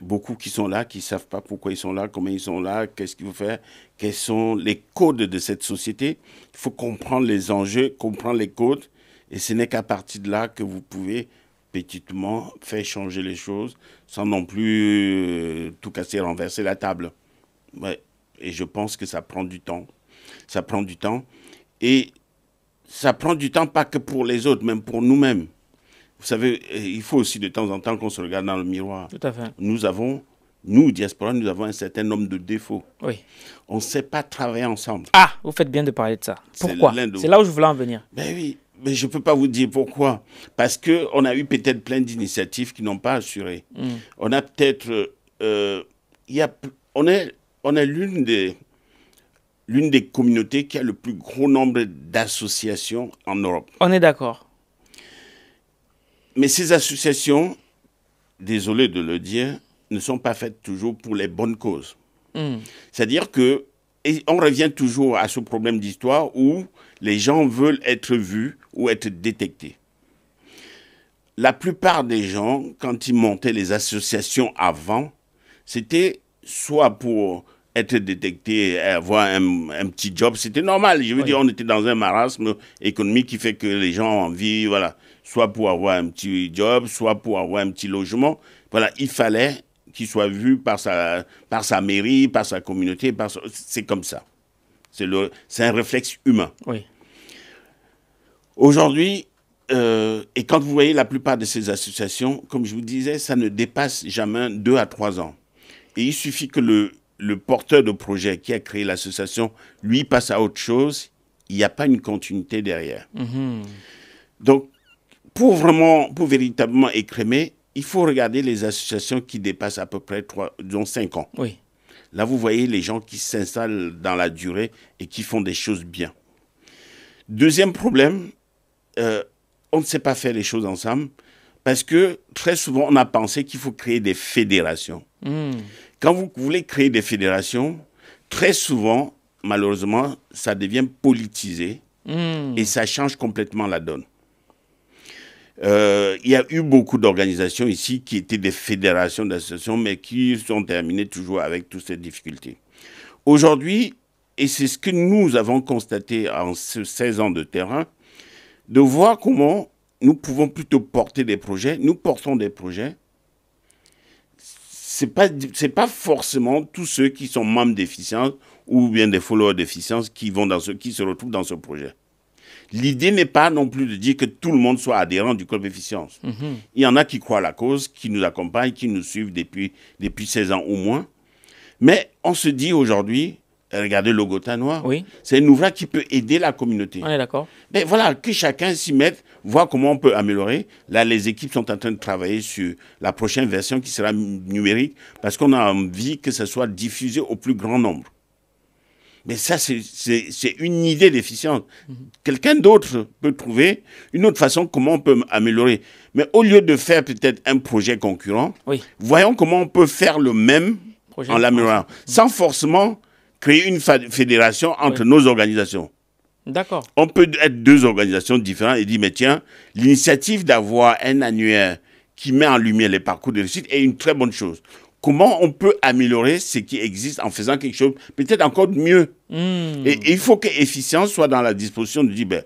Beaucoup qui sont là, qui ne savent pas pourquoi ils sont là, comment ils sont là, qu'est-ce qu'ils faut faire, quels sont les codes de cette société. Il faut comprendre les enjeux, comprendre les codes. Et ce n'est qu'à partir de là que vous pouvez petitement fait changer les choses sans non plus euh, tout casser, renverser la table. Ouais. Et je pense que ça prend du temps. Ça prend du temps. Et ça prend du temps pas que pour les autres, même pour nous-mêmes. Vous savez, euh, il faut aussi de temps en temps qu'on se regarde dans le miroir. Tout à fait. Nous avons, nous, diaspora, nous avons un certain nombre de défauts. Oui. On ne sait pas travailler ensemble. Ah, vous faites bien de parler de ça. Pourquoi C'est là où je voulais en venir. Ben oui, mais je ne peux pas vous dire pourquoi. Parce qu'on a eu peut-être plein d'initiatives qui n'ont pas assuré. Hmm. On a peut-être. Euh, euh, a, on est, on est l'une des, l'une des communautés qui a le plus gros nombre d'associations en Europe. On est d'accord. Mais ces associations, désolé de le dire, ne sont pas faites toujours pour les bonnes causes. Hmm. C'est-à-dire que. on revient toujours à ce problème d'histoire où les gens veulent être vus ou être détectés. La plupart des gens, quand ils montaient les associations avant, c'était soit pour être détecté avoir un, petit job, c'était normal. Je veux dire, on était dans un marasme économique qui fait que les gens ont envie, voilà, soit pour avoir un petit job, soit pour avoir un petit logement. Voilà, il fallait qu'ils soient vus par sa, par sa mairie, par sa communauté, c'est comme ça. C'est un réflexe humain. Aujourd'hui, euh, et quand vous voyez la plupart de ces associations, comme je vous disais, ça ne dépasse jamais deux à trois ans. Et il suffit que le, porteur de projet qui a créé l'association, lui, passe à autre chose. Il n'y a pas une continuité derrière. Mhm. Donc, pour vraiment, pour véritablement écrémer, il faut regarder les associations qui dépassent à peu près trois, dont cinq ans. Oui. Là, vous voyez les gens qui s'installent dans la durée et qui font des choses bien. Deuxième problème, euh, on ne sait pas faire les choses ensemble parce que très souvent, on a pensé qu'il faut créer des fédérations. Hmm. Quand vous voulez créer des fédérations, très souvent, malheureusement, ça devient politisé hmm. et ça change complètement la donne. Euh, il y a eu beaucoup d'organisations ici qui étaient des fédérations d'associations, mais qui sont terminées toujours avec toutes ces difficultés. Aujourd'hui, et c'est ce que nous avons constaté en ces 16 ans de terrain, de voir comment nous pouvons plutôt porter des projets, nous portons des projets. Ce n'est pas, pas forcément tous ceux qui sont membres d'efficience ou bien des followers d'efficience qui, qui se retrouvent dans ce projet. L'idée n'est pas non plus de dire que tout le monde soit adhérent du club efficience. Mhm. Il y en a qui croient à la cause, qui nous accompagnent, qui nous suivent depuis, depuis 16 ans au moins. Mais on se dit aujourd'hui, regardez le Noir, c'est un ouvrage qui peut aider la communauté. On est d'accord. Mais voilà, que chacun s'y mette, voit comment on peut améliorer. Là, les équipes sont en train de travailler sur la prochaine version qui sera numérique parce qu'on a envie que ce soit diffusé au plus grand nombre. Mais ça, c'est une idée déficiente. Mhm. Quelqu'un d'autre peut trouver une autre façon comment on peut améliorer. Mais au lieu de faire peut-être un projet concurrent, voyons comment on peut faire le même en l'améliorant, sans forcément créer une fédération entre nos organisations. D'accord. On peut être deux organisations différentes et dire, mais tiens, l'initiative d'avoir un annuaire qui met en lumière les parcours de réussite est une très bonne chose comment on peut améliorer ce qui existe en faisant quelque chose peut-être encore mieux. Hmm. Et, il faut que l'efficience soit dans la disposition de dire, ben,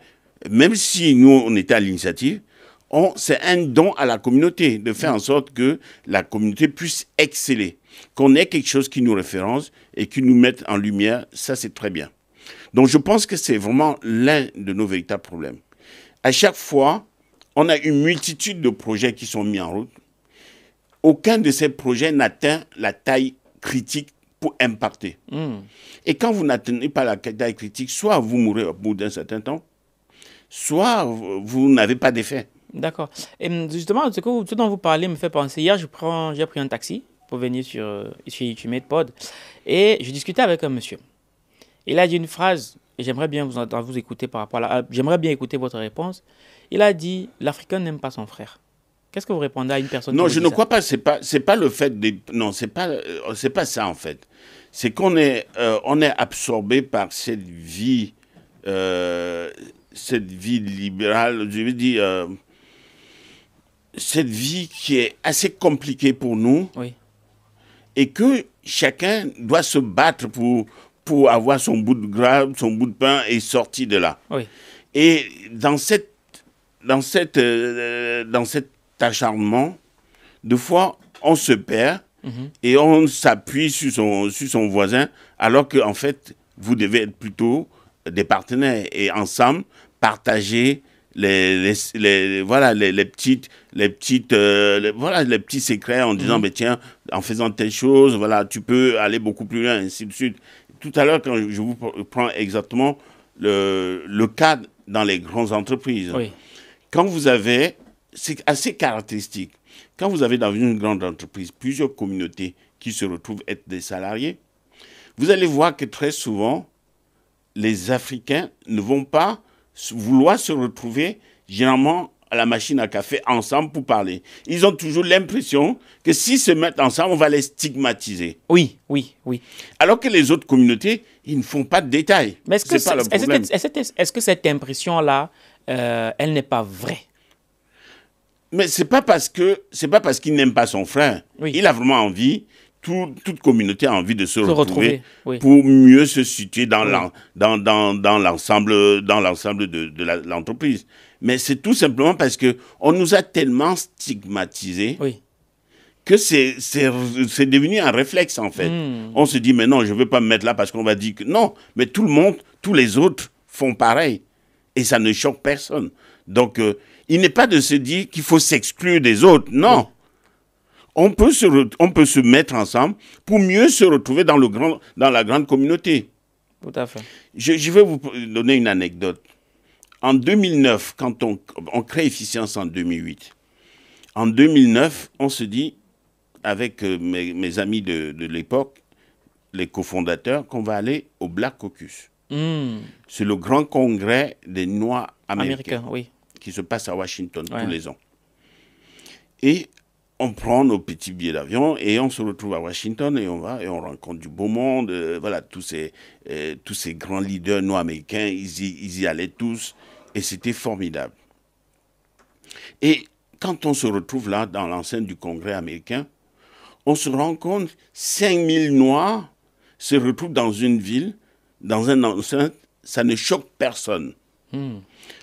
même si nous, on était à l'initiative, c'est un don à la communauté de faire en sorte que la communauté puisse exceller, qu'on ait quelque chose qui nous référence et qui nous mette en lumière. Ça, c'est très bien. Donc, je pense que c'est vraiment l'un de nos véritables problèmes. À chaque fois, on a une multitude de projets qui sont mis en route, aucun de ces projets n'atteint la taille critique pour impacter. Hmm. Et quand vous n'atteignez pas la taille critique, soit vous mourrez au bout d'un certain temps, soit vous n'avez pas d'effet. D'accord. Et hum, justement, ce, que, dont vous parlez me fait penser. Hier, j'ai pris un taxi pour venir sur, YouTube, et je discutais avec un monsieur. Il a dit une phrase, et j'aimerais bien vous, vous écouter par rapport à euh, J'aimerais bien écouter votre réponse. Il a dit L'Africain n'aime pas son frère. Qu'est-ce que vous répondez à une personne Non, je ne crois pas. C'est pas, c'est pas le fait des. Non, c'est pas, euh, c'est pas ça en fait. C'est qu'on est, euh, on, est absorbé par cette vie, euh, cette vie libérale. Je veux dire, cette vie qui est assez compliquée pour nous. Et que chacun doit se battre pour pour avoir son bout de gras, son bout de pain et sortir de là. Et dans cette dans cette dans cette d'acharnement, des fois, on se perd mhm. et on s'appuie sur son, son voisin, alors qu'en fait, vous devez être plutôt des partenaires et ensemble partager les, les, voilà les, petites les petites euh, voilà les petits secrets en disant mhm. mais tiens en faisant telle chose voilà tu peux aller beaucoup plus loin ainsi de suite tout à l'heure quand je vous prends exactement le, le cadre dans les grandes entreprises quand vous avez c'est assez caractéristique. Quand vous avez dans une grande entreprise plusieurs communautés qui se retrouvent être des salariés, vous allez voir que très souvent, les Africains ne vont pas vouloir se retrouver généralement à la machine à café ensemble pour parler. Ils ont toujours l'impression que s'ils se mettent ensemble, on va les stigmatiser. Oui, oui, oui. Alors que les autres communautés, ils ne font pas de détails. Mais est-ce que, cette impression-là, euh, elle n'est pas vraie mais c'est pas parce que c'est pas parce qu'il n'aime pas son frère. Il a vraiment envie. toute communauté a envie de se, retrouver, pour mieux se situer dans dans, l'ensemble dans l'ensemble de, l'entreprise. Mais c'est tout simplement parce que on nous a tellement stigmatisés que c'est c'est devenu un réflexe en fait. Hmm. On se dit mais non, je veux pas me mettre là parce qu'on va dire que non, mais tout le monde, tous les autres font pareil et ça ne choque personne. Donc euh, il n'est pas de se dire qu'il faut s'exclure des autres. Non. On, peut se on peut se mettre ensemble pour mieux se retrouver dans, le grand, dans la grande communauté. Tout à fait. Je, vais vous donner une anecdote. En 2009, quand on, crée Efficience en 2008, en 2009, on se dit, avec euh, mes, amis de, l'époque, les cofondateurs, qu'on va aller au Black Caucus. Hmm. C'est le grand congrès des Noirs américains. oui qui se passe à Washington tous les ans. Et on prend nos petits billets d'avion et on se retrouve à Washington et on va et on rencontre du beau monde. Euh, voilà, tous ces, euh, tous ces grands leaders noirs américains ils y, ils y allaient tous et c'était formidable. Et quand on se retrouve là dans l'enceinte du Congrès américain, on se rend compte 5000 Noirs se retrouvent dans une ville, dans un enceinte, ça ne choque personne.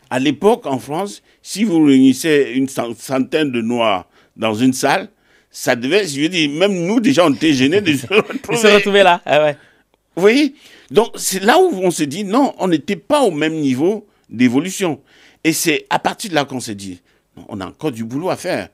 À l'époque, en France, si vous réunissez une centaine de Noirs dans une salle, ça devait, je veux dire, même nous, déjà, on était gênés de se retrouver. là, ah Vous voyez Donc, c'est là où on se dit, non, on n'était pas au même niveau d'évolution. Et c'est à partir de là qu'on s'est dit, on a encore du boulot à faire.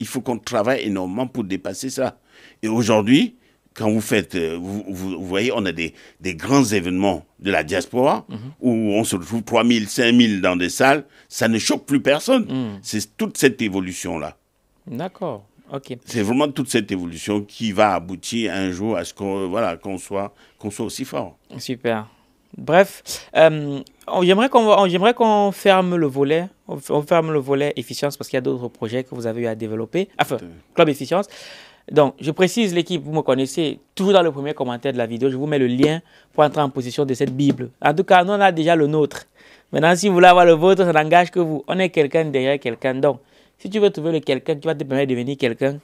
Il faut qu'on travaille énormément pour dépasser ça. Et aujourd'hui, quand vous faites, euh, vous, voyez, on a des, des grands événements de la diaspora mhm. où on se retrouve 3000, 5000 dans des salles, ça ne choque plus personne. Mm. C'est toute cette évolution-là. D'accord. ok. C'est vraiment toute cette évolution qui va aboutir un jour à ce qu'on euh, voilà, qu'on soit, qu'on soit aussi fort. Super. Bref, euh, j'aimerais qu'on j'aimerais qu'on ferme le volet, on ferme le volet efficience parce qu'il y a d'autres projets que vous avez eu à développer. Enfin, euh. club efficience. Donc, je précise, l'équipe, vous me connaissez, toujours dans le premier commentaire de la vidéo, je vous mets le lien pour entrer en possession de cette Bible. En tout cas, nous, on a déjà le nôtre. Maintenant, si vous voulez avoir le vôtre, ça n'engage que vous. On est quelqu'un derrière quelqu'un. Donc, si tu veux trouver le quelqu'un qui va te permettre de devenir quelqu'un,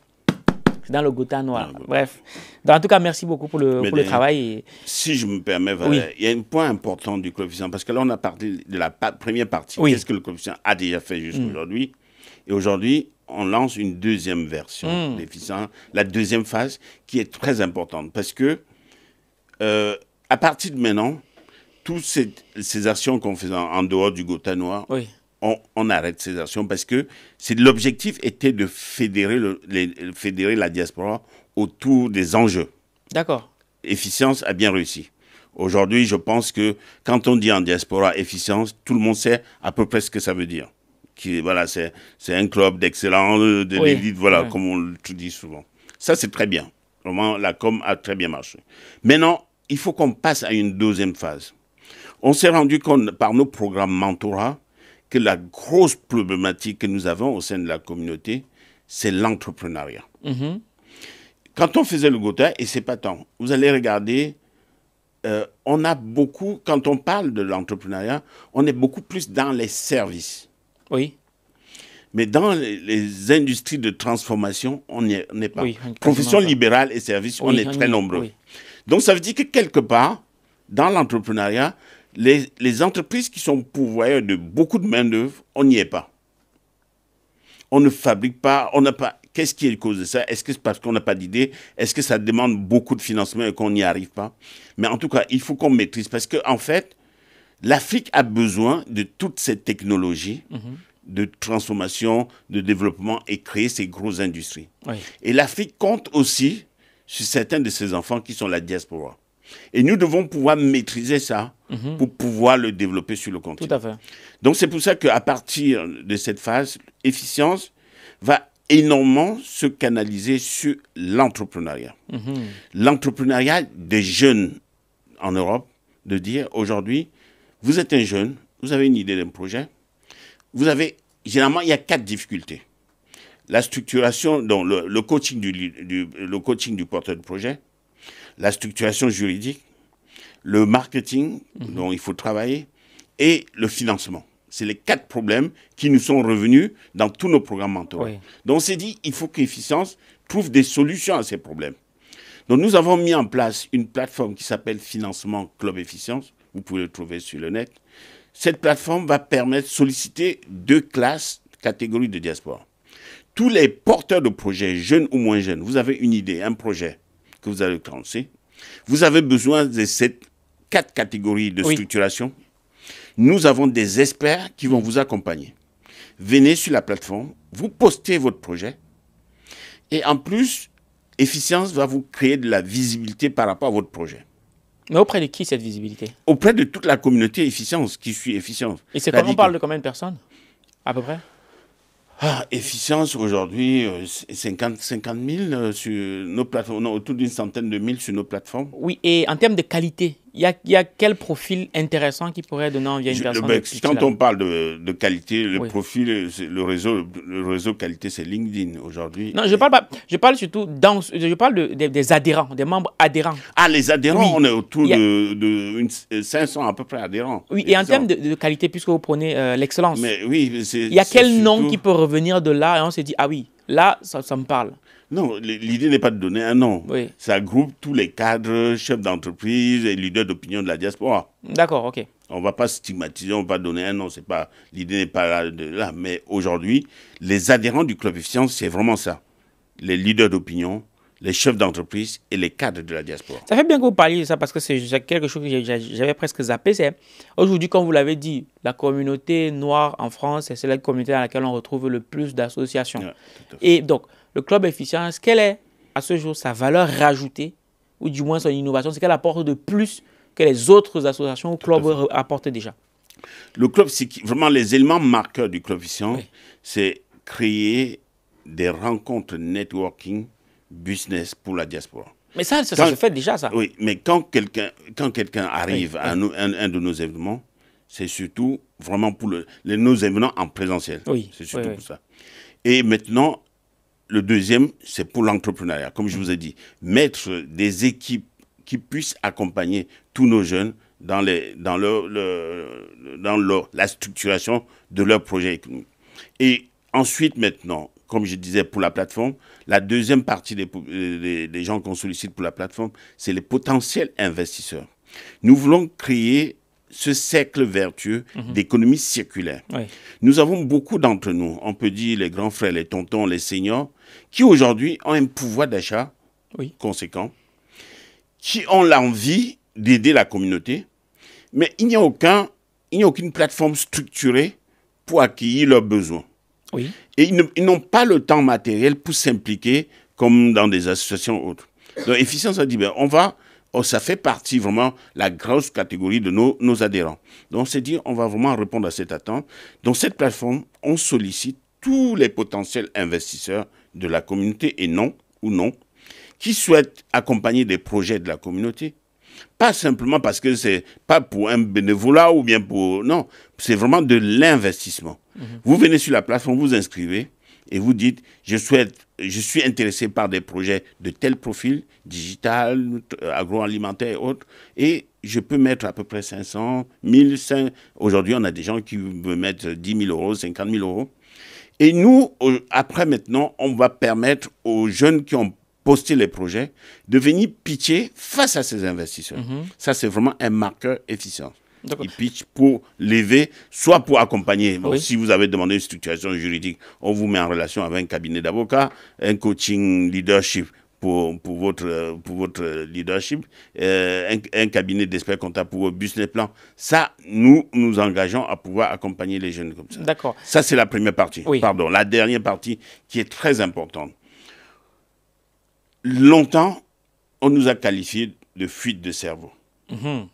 dans le Gotha noir. Ah, Bref. Donc, en tout cas, merci beaucoup pour le, travail. Si je me permets, il y a un point important du coefficient, parce que là, on a parlé de la première partie. Oui. Qu'est-ce que le coefficient a déjà fait jusqu'aujourd'hui aujourd'hui mm. Et aujourd'hui, on lance une deuxième version hmm. d'efficience, la deuxième phase qui est très importante parce que euh, à partir de maintenant, toutes ces, actions qu'on faisait en, dehors du Gotha noir, on, arrête ces actions parce que l'objectif était de fédérer, fédérer la diaspora autour des enjeux. D'accord. Efficience a bien réussi. Aujourd'hui, je pense que quand on dit en diaspora efficience, tout le monde sait à peu près ce que ça veut dire voilà, c'est un club d'excellence, de l'élite, voilà, comme on le dit souvent. Ça, c'est très bien. Vraiment, la com a très bien marché. Maintenant, il faut qu'on passe à une deuxième phase. On s'est rendu compte par nos programmes mentorat que la grosse problématique que nous avons au sein de la communauté, c'est l'entrepreneuriat. Mm-hmm. Quand on faisait le Gotha, et c'est pas tant, vous allez regarder, euh, on a beaucoup, quand on parle de l'entrepreneuriat, on est beaucoup plus dans les services. Oui. Mais dans les, industries de transformation, on n'est pas. Profession libérale et services, on est très nombreux. Donc ça veut dire que quelque part, dans l'entrepreneuriat, les, entreprises qui sont pourvoyeurs de beaucoup de main-d'œuvre, on n'y est pas. On ne fabrique pas, on n'a pas. Qu'est-ce qui est la cause de ça Est-ce que c'est parce qu'on n'a pas d'idée Est-ce que ça demande beaucoup de financement et qu'on n'y arrive pas Mais en tout cas, il faut qu'on maîtrise parce qu'en en fait, L'Afrique a besoin de toutes ces technologies mhm. de transformation, de développement et créer ces grosses industries. Et l'Afrique compte aussi sur certains de ses enfants qui sont la diaspora. Et nous devons pouvoir maîtriser ça mhm. pour pouvoir le développer sur le continent. Tout à fait. Donc c'est pour ça qu'à partir de cette phase, l'efficience va énormément se canaliser sur l'entrepreneuriat. Mhm. L'entrepreneuriat des jeunes en Europe, de dire aujourd'hui, vous êtes un jeune, vous avez une idée d'un projet, vous avez, généralement, il y a quatre difficultés. La structuration, donc le, coaching, du, le coaching du porteur de projet, la structuration juridique, le marketing, mhm. dont il faut travailler, et le financement. C'est les quatre problèmes qui nous sont revenus dans tous nos programmes mentaux. Donc on s'est dit, il faut qu'Efficience trouve des solutions à ces problèmes. Donc nous avons mis en place une plateforme qui s'appelle Financement Club Efficience, vous pouvez le trouver sur le net. Cette plateforme va permettre de solliciter deux classes, catégories de diaspora. Tous les porteurs de projets, jeunes ou moins jeunes, vous avez une idée, un projet que vous allez lancer. Vous avez besoin de ces quatre catégories de structuration. Nous avons des experts qui vont vous accompagner. Venez sur la plateforme, vous postez votre projet. Et en plus, Efficience va vous créer de la visibilité par rapport à votre projet. Mais auprès de qui cette visibilité Auprès de toute la communauté efficience qui suit efficience. Et c'est comment on parle de combien de personnes À peu près ah, efficience aujourd'hui, 50, 50 000 sur nos plateformes, non, autour d'une centaine de mille sur nos plateformes. Oui, et en termes de qualité, il y, a, quel profil intéressant qui pourrait donner envie à une personne ben, Quand on parle de, qualité, le profil, le réseau, le réseau qualité, c'est LinkedIn aujourd'hui. Non, je parle pas. Je parle surtout des adhérents, des membres adhérents. Ah, les adhérents, on est autour de, 500 euh, à peu près adhérents. Oui, et en termes de, qualité, puisque vous prenez euh, l'excellence. Mais oui, Il y a quel nom qui peut revenir de là et on se dit ah oui, là ça me parle. Non, l'idée n'est pas de donner un nom. Ça groupe tous les cadres, chefs d'entreprise et leaders d'opinion de la diaspora. D'accord, ok. On ne va pas stigmatiser, on ne va pas donner un nom. C'est pas l'idée n'est pas là, là. Mais aujourd'hui, les adhérents du club efficience, c'est vraiment ça. Les leaders d'opinion, les chefs d'entreprise et les cadres de la diaspora. Ça fait bien que vous parliez de ça parce que c'est quelque chose que j'avais presque zappé. Aujourd'hui, comme vous l'avez dit, la communauté noire en France, c'est la communauté dans laquelle on retrouve le plus d'associations. et donc, le club efficience, quelle est à ce jour sa valeur rajoutée, ou du moins son innovation, ce qu'elle apporte de plus que les autres associations ou clubs apportent déjà Le club, c'est vraiment les éléments marqueurs du club efficient c'est créer des rencontres networking business pour la diaspora. Mais ça, ça, se fait déjà, ça. Oui, mais quand quelqu'un quand quelqu'un arrive à un, de nos événements, c'est surtout vraiment pour nos événements en présentiel. Oui. C'est surtout pour ça. Et maintenant, le deuxième, c'est pour l'entrepreneuriat, comme je vous ai dit, mettre des équipes qui puissent accompagner tous nos jeunes dans, la structuration de leur projet Et ensuite, maintenant, comme je disais pour la plateforme, la deuxième partie des, des gens qu'on sollicite pour la plateforme, c'est les potentiels investisseurs. Nous voulons créer ce cercle vertueux mhm. d'économie circulaire. Nous avons beaucoup d'entre nous, on peut dire les grands frères, les tontons, les seniors, qui aujourd'hui ont un pouvoir d'achat oui. conséquent, qui ont l'envie d'aider la communauté, mais il n'y a, aucun, il n'y a aucune plateforme structurée pour accueillir leurs besoins. Et ils, n'ont pas le temps matériel pour s'impliquer comme dans des associations autres. Donc, efficience a dit, ben, on va Oh, ça fait partie vraiment la grosse catégorie de nos, adhérents. Donc c'est dire, on va vraiment répondre à cette attente. Dans cette plateforme, on sollicite tous les potentiels investisseurs de la communauté et non ou non qui souhaitent accompagner des projets de la communauté. Pas simplement parce que c'est pas pour un bénévolat ou bien pour. Non, c'est vraiment de l'investissement. Mhm. Vous venez sur la plateforme, vous inscrivez, et vous dites, je, souhaite, je suis intéressé par des projets de tel profil, digital, euh, agroalimentaire et autres, et je peux mettre à peu près 500, 1000, Aujourd'hui, on a des gens qui veulent mettre 10 000 euros, 50 000 euros. Et nous, après maintenant, on va permettre aux jeunes qui ont posté les projets de venir pitcher face à ces investisseurs. Mm-hmm. Ça, c'est vraiment un marqueur efficient. Il pitch pour lever, soit pour accompagner. Si vous avez demandé une structuration juridique, on vous met en relation avec un cabinet d'avocats, un coaching leadership pour, pour, votre, pour votre leadership, euh, un, cabinet d'experts comptables pour bus, business plans. Ça, nous nous engageons à pouvoir accompagner les jeunes comme ça. D'accord. Ça, c'est la première partie. Pardon, la dernière partie qui est très importante. Longtemps, on nous a qualifiés de fuite de cerveau. Mhm.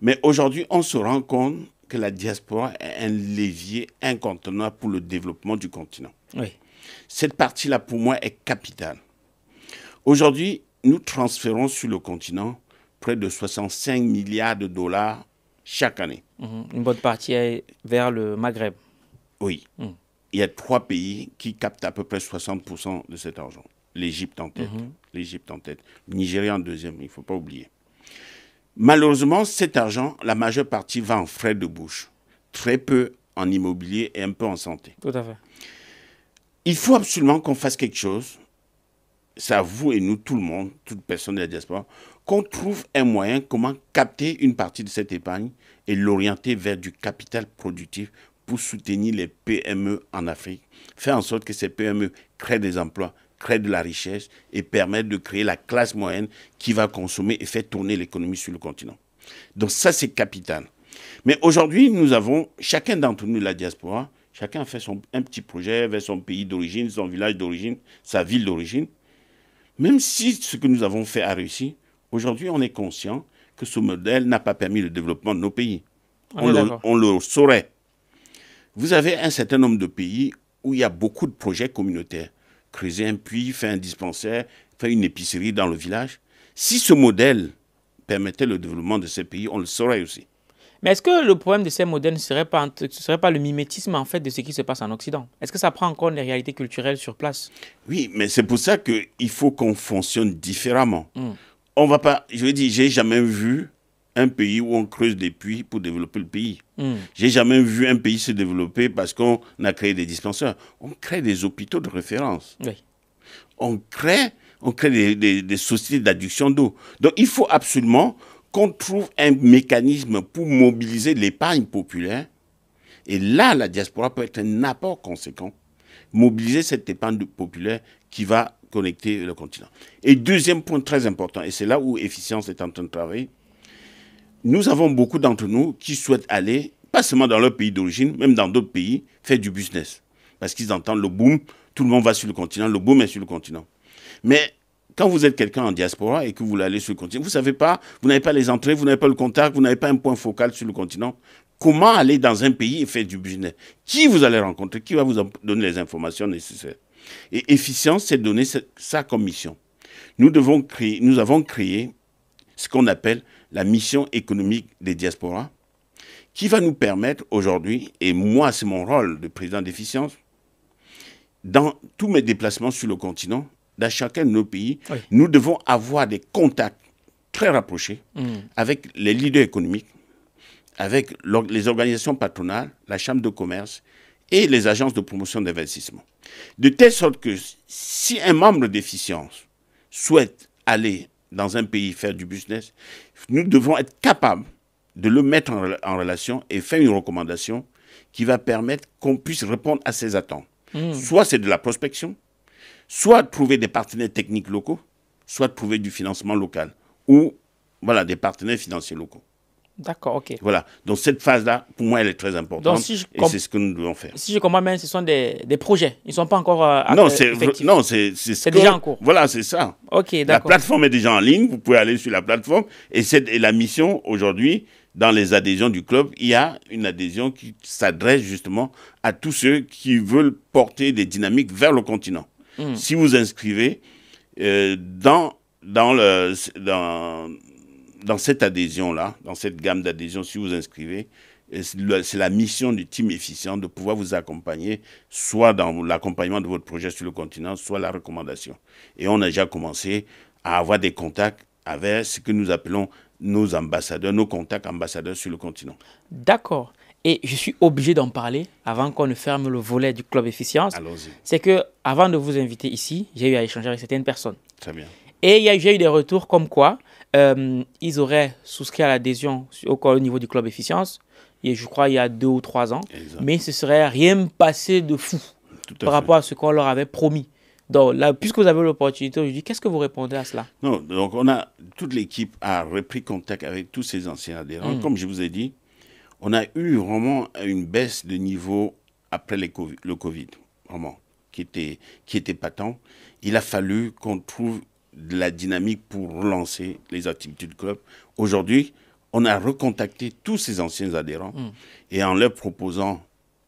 Mais aujourd'hui, on se rend compte que la diaspora est un levier incontournable pour le développement du continent. Cette partie-là, pour moi, est capitale. Aujourd'hui, nous transférons sur le continent près de 65 milliards de dollars chaque année. Mhm. Une bonne partie est vers le Maghreb. Oui. Mhm. Il y a trois pays qui captent à peu près 60% de cet argent. L'Égypte en tête. Mhm. L'Égypte en tête. Le Nigeria en deuxième, il ne faut pas oublier. Malheureusement, cet argent, la majeure partie va en frais de bouche, très peu en immobilier et un peu en santé. Tout à fait. Il faut absolument qu'on fasse quelque chose, c'est à vous et nous, tout le monde, toute personne de la diaspora, qu'on trouve un moyen comment capter une partie de cette épargne et l'orienter vers du capital productif pour soutenir les PME en Afrique, faire en sorte que ces PME créent des emplois, Crée de la richesse et permet de créer la classe moyenne qui va consommer et faire tourner l'économie sur le continent. Donc ça, c'est capital. Mais aujourd'hui, nous avons, chacun d'entre nous, la diaspora, chacun fait son, un petit projet vers son pays d'origine, son village d'origine, sa ville d'origine. Même si ce que nous avons fait a réussi, aujourd'hui, on est conscient que ce modèle n'a pas permis le développement de nos pays. on le saurait. Vous avez un certain nombre de pays où il y a beaucoup de projets communautaires creuser un puits, faire un dispensaire, faire une épicerie dans le village. Si ce modèle permettait le développement de ces pays, on le saurait aussi. Mais est-ce que le problème de ces modèles ne serait pas, serait pas le mimétisme en fait de ce qui se passe en Occident Est-ce que ça prend en compte les réalités culturelles sur place Oui, mais c'est pour ça qu'il faut qu'on fonctionne différemment. Hmm. On va pas, je veux dire, j'ai jamais vu un pays où on creuse des puits pour développer le pays. Je hmm. J'ai jamais vu un pays se développer parce qu'on a créé des dispenseurs. On crée des hôpitaux de référence. On crée, on crée des, des sociétés d'adduction d'eau. Donc il faut absolument qu'on trouve un mécanisme pour mobiliser l'épargne populaire. Et là, la diaspora peut être un apport conséquent. Mobiliser cette épargne populaire qui va connecter le continent. Et deuxième point très important, et c'est là où Efficience est en train de travailler, nous avons beaucoup d'entre nous qui souhaitent aller, pas seulement dans leur pays d'origine, même dans d'autres pays, faire du business. Parce qu'ils entendent le boom, tout le monde va sur le continent, le boom est sur le continent. Mais quand vous êtes quelqu'un en diaspora et que vous voulez aller sur le continent, vous savez pas, vous n'avez pas les entrées, vous n'avez pas le contact, vous n'avez pas un point focal sur le continent. Comment aller dans un pays et faire du business Qui vous allez rencontrer Qui va vous donner les informations nécessaires Et efficience, c'est donner ça comme mission. Nous devons créer, nous avons créé ce qu'on appelle la mission économique des diasporas, qui va nous permettre aujourd'hui, et moi c'est mon rôle de président d'efficience, dans tous mes déplacements sur le continent, dans chacun de nos pays, nous devons avoir des contacts très rapprochés mm. avec les leaders économiques, avec les organisations patronales, la Chambre de commerce et les agences de promotion d'investissement. De telle sorte que si un membre d'efficience souhaite aller dans un pays faire du business, nous devons être capables de le mettre en, relation et faire une recommandation qui va permettre qu'on puisse répondre à ses attentes. Hmm. Soit c'est de la prospection, soit trouver des partenaires techniques locaux, soit trouver du financement local ou voilà, des partenaires financiers locaux. D'accord, ok. Voilà. Donc cette phase-là, pour moi, elle est très importante. si et c'est ce que nous devons faire. Si je comprends bien, ce sont des, projets. Ils ne sont pas encore euh, euh, non, c'est Non, c'est déjà en cours. Voilà, c'est ça. Ok, d'accord. La plateforme est déjà en ligne. Vous pouvez aller sur la plateforme. Et, et la mission aujourd'hui, dans les adhésions du club, il y a une adhésion qui s'adresse justement à tous ceux qui veulent porter des dynamiques vers le continent. Hmm. Si vous inscrivez euh, dans dans le dans dans cette adhésion-là, dans cette gamme d'adhésion, si vous inscrivez, c'est la mission du team efficient de pouvoir vous accompagner, soit dans l'accompagnement de votre projet sur le continent, soit la recommandation. Et on a déjà commencé à avoir des contacts avec ce que nous appelons nos ambassadeurs, nos contacts ambassadeurs sur le continent. D'accord. Et je suis obligé d'en parler avant qu'on ne ferme le volet du club efficience. C'est que avant de vous inviter ici, j'ai eu à échanger avec certaines personnes. Très bien. Et j'ai eu des retours comme quoi euh, ils auraient souscrit à l'adhésion au, au, niveau du club efficience, et je crois il y a deux ou trois ans, mais ce serait rien passé de fou par rapport à ce qu'on leur avait promis. Donc là, puisque vous avez l'opportunité, je qu'est-ce que vous répondez à cela Non, donc on a, toute l'équipe a repris contact avec tous ces anciens adhérents. Hmm. Comme je vous ai dit, on a eu vraiment une baisse de niveau après les le Covid, vraiment, qui était, qui était patent. Il a fallu qu'on trouve de la dynamique pour relancer les activités du club. Aujourd'hui, on a recontacté tous ces anciens adhérents hmm. et en leur proposant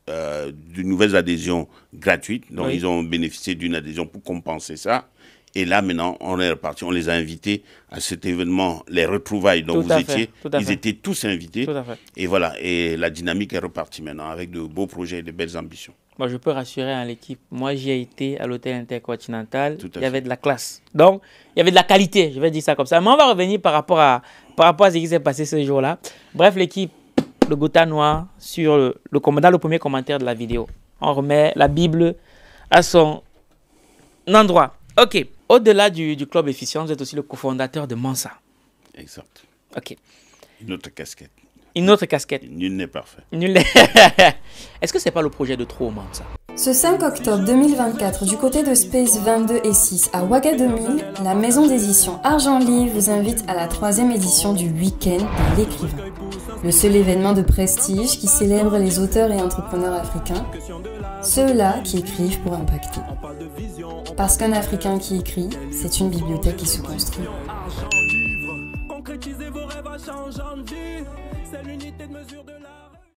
euh, de nouvelles adhésions gratuites. Donc, ils ont bénéficié d'une adhésion pour compenser ça. Et là, maintenant, on est reparti. On les a invités à cet événement, les retrouvailles dont vous étiez. ils étaient tous invités. Et voilà. Et la dynamique est repartie maintenant avec de beaux projets et de belles ambitions je peux rassurer hein, l'équipe. Moi, j'ai été à l'hôtel intercontinental. il y avait de la classe. Donc, il y avait de la qualité. Je vais dire ça comme ça. Mais on va revenir par rapport à, par rapport à ce qui s'est passé ce jour-là. Bref, l'équipe, le Gota noir sur le, dans le premier commentaire de la vidéo. On remet la Bible à son endroit. OK. Au-delà du, du, club efficient, vous êtes aussi le cofondateur de Mansa. Exact. OK. Une autre casquette. Une autre casquette. Nul n'est parfait. Nul n'est... Est-ce que c'est pas le projet de trop au ça Ce 5 octobre 2024, du côté de Space 22 et 6 à Ouagadougou la maison d'édition Argent Livre vous invite à la troisième édition du Week-end de l'écrivain. Le seul événement de prestige qui célèbre les auteurs et entrepreneurs africains, ceux-là qui écrivent pour impacter. Parce qu'un Africain qui écrit, c'est une bibliothèque qui se construit. de mesure de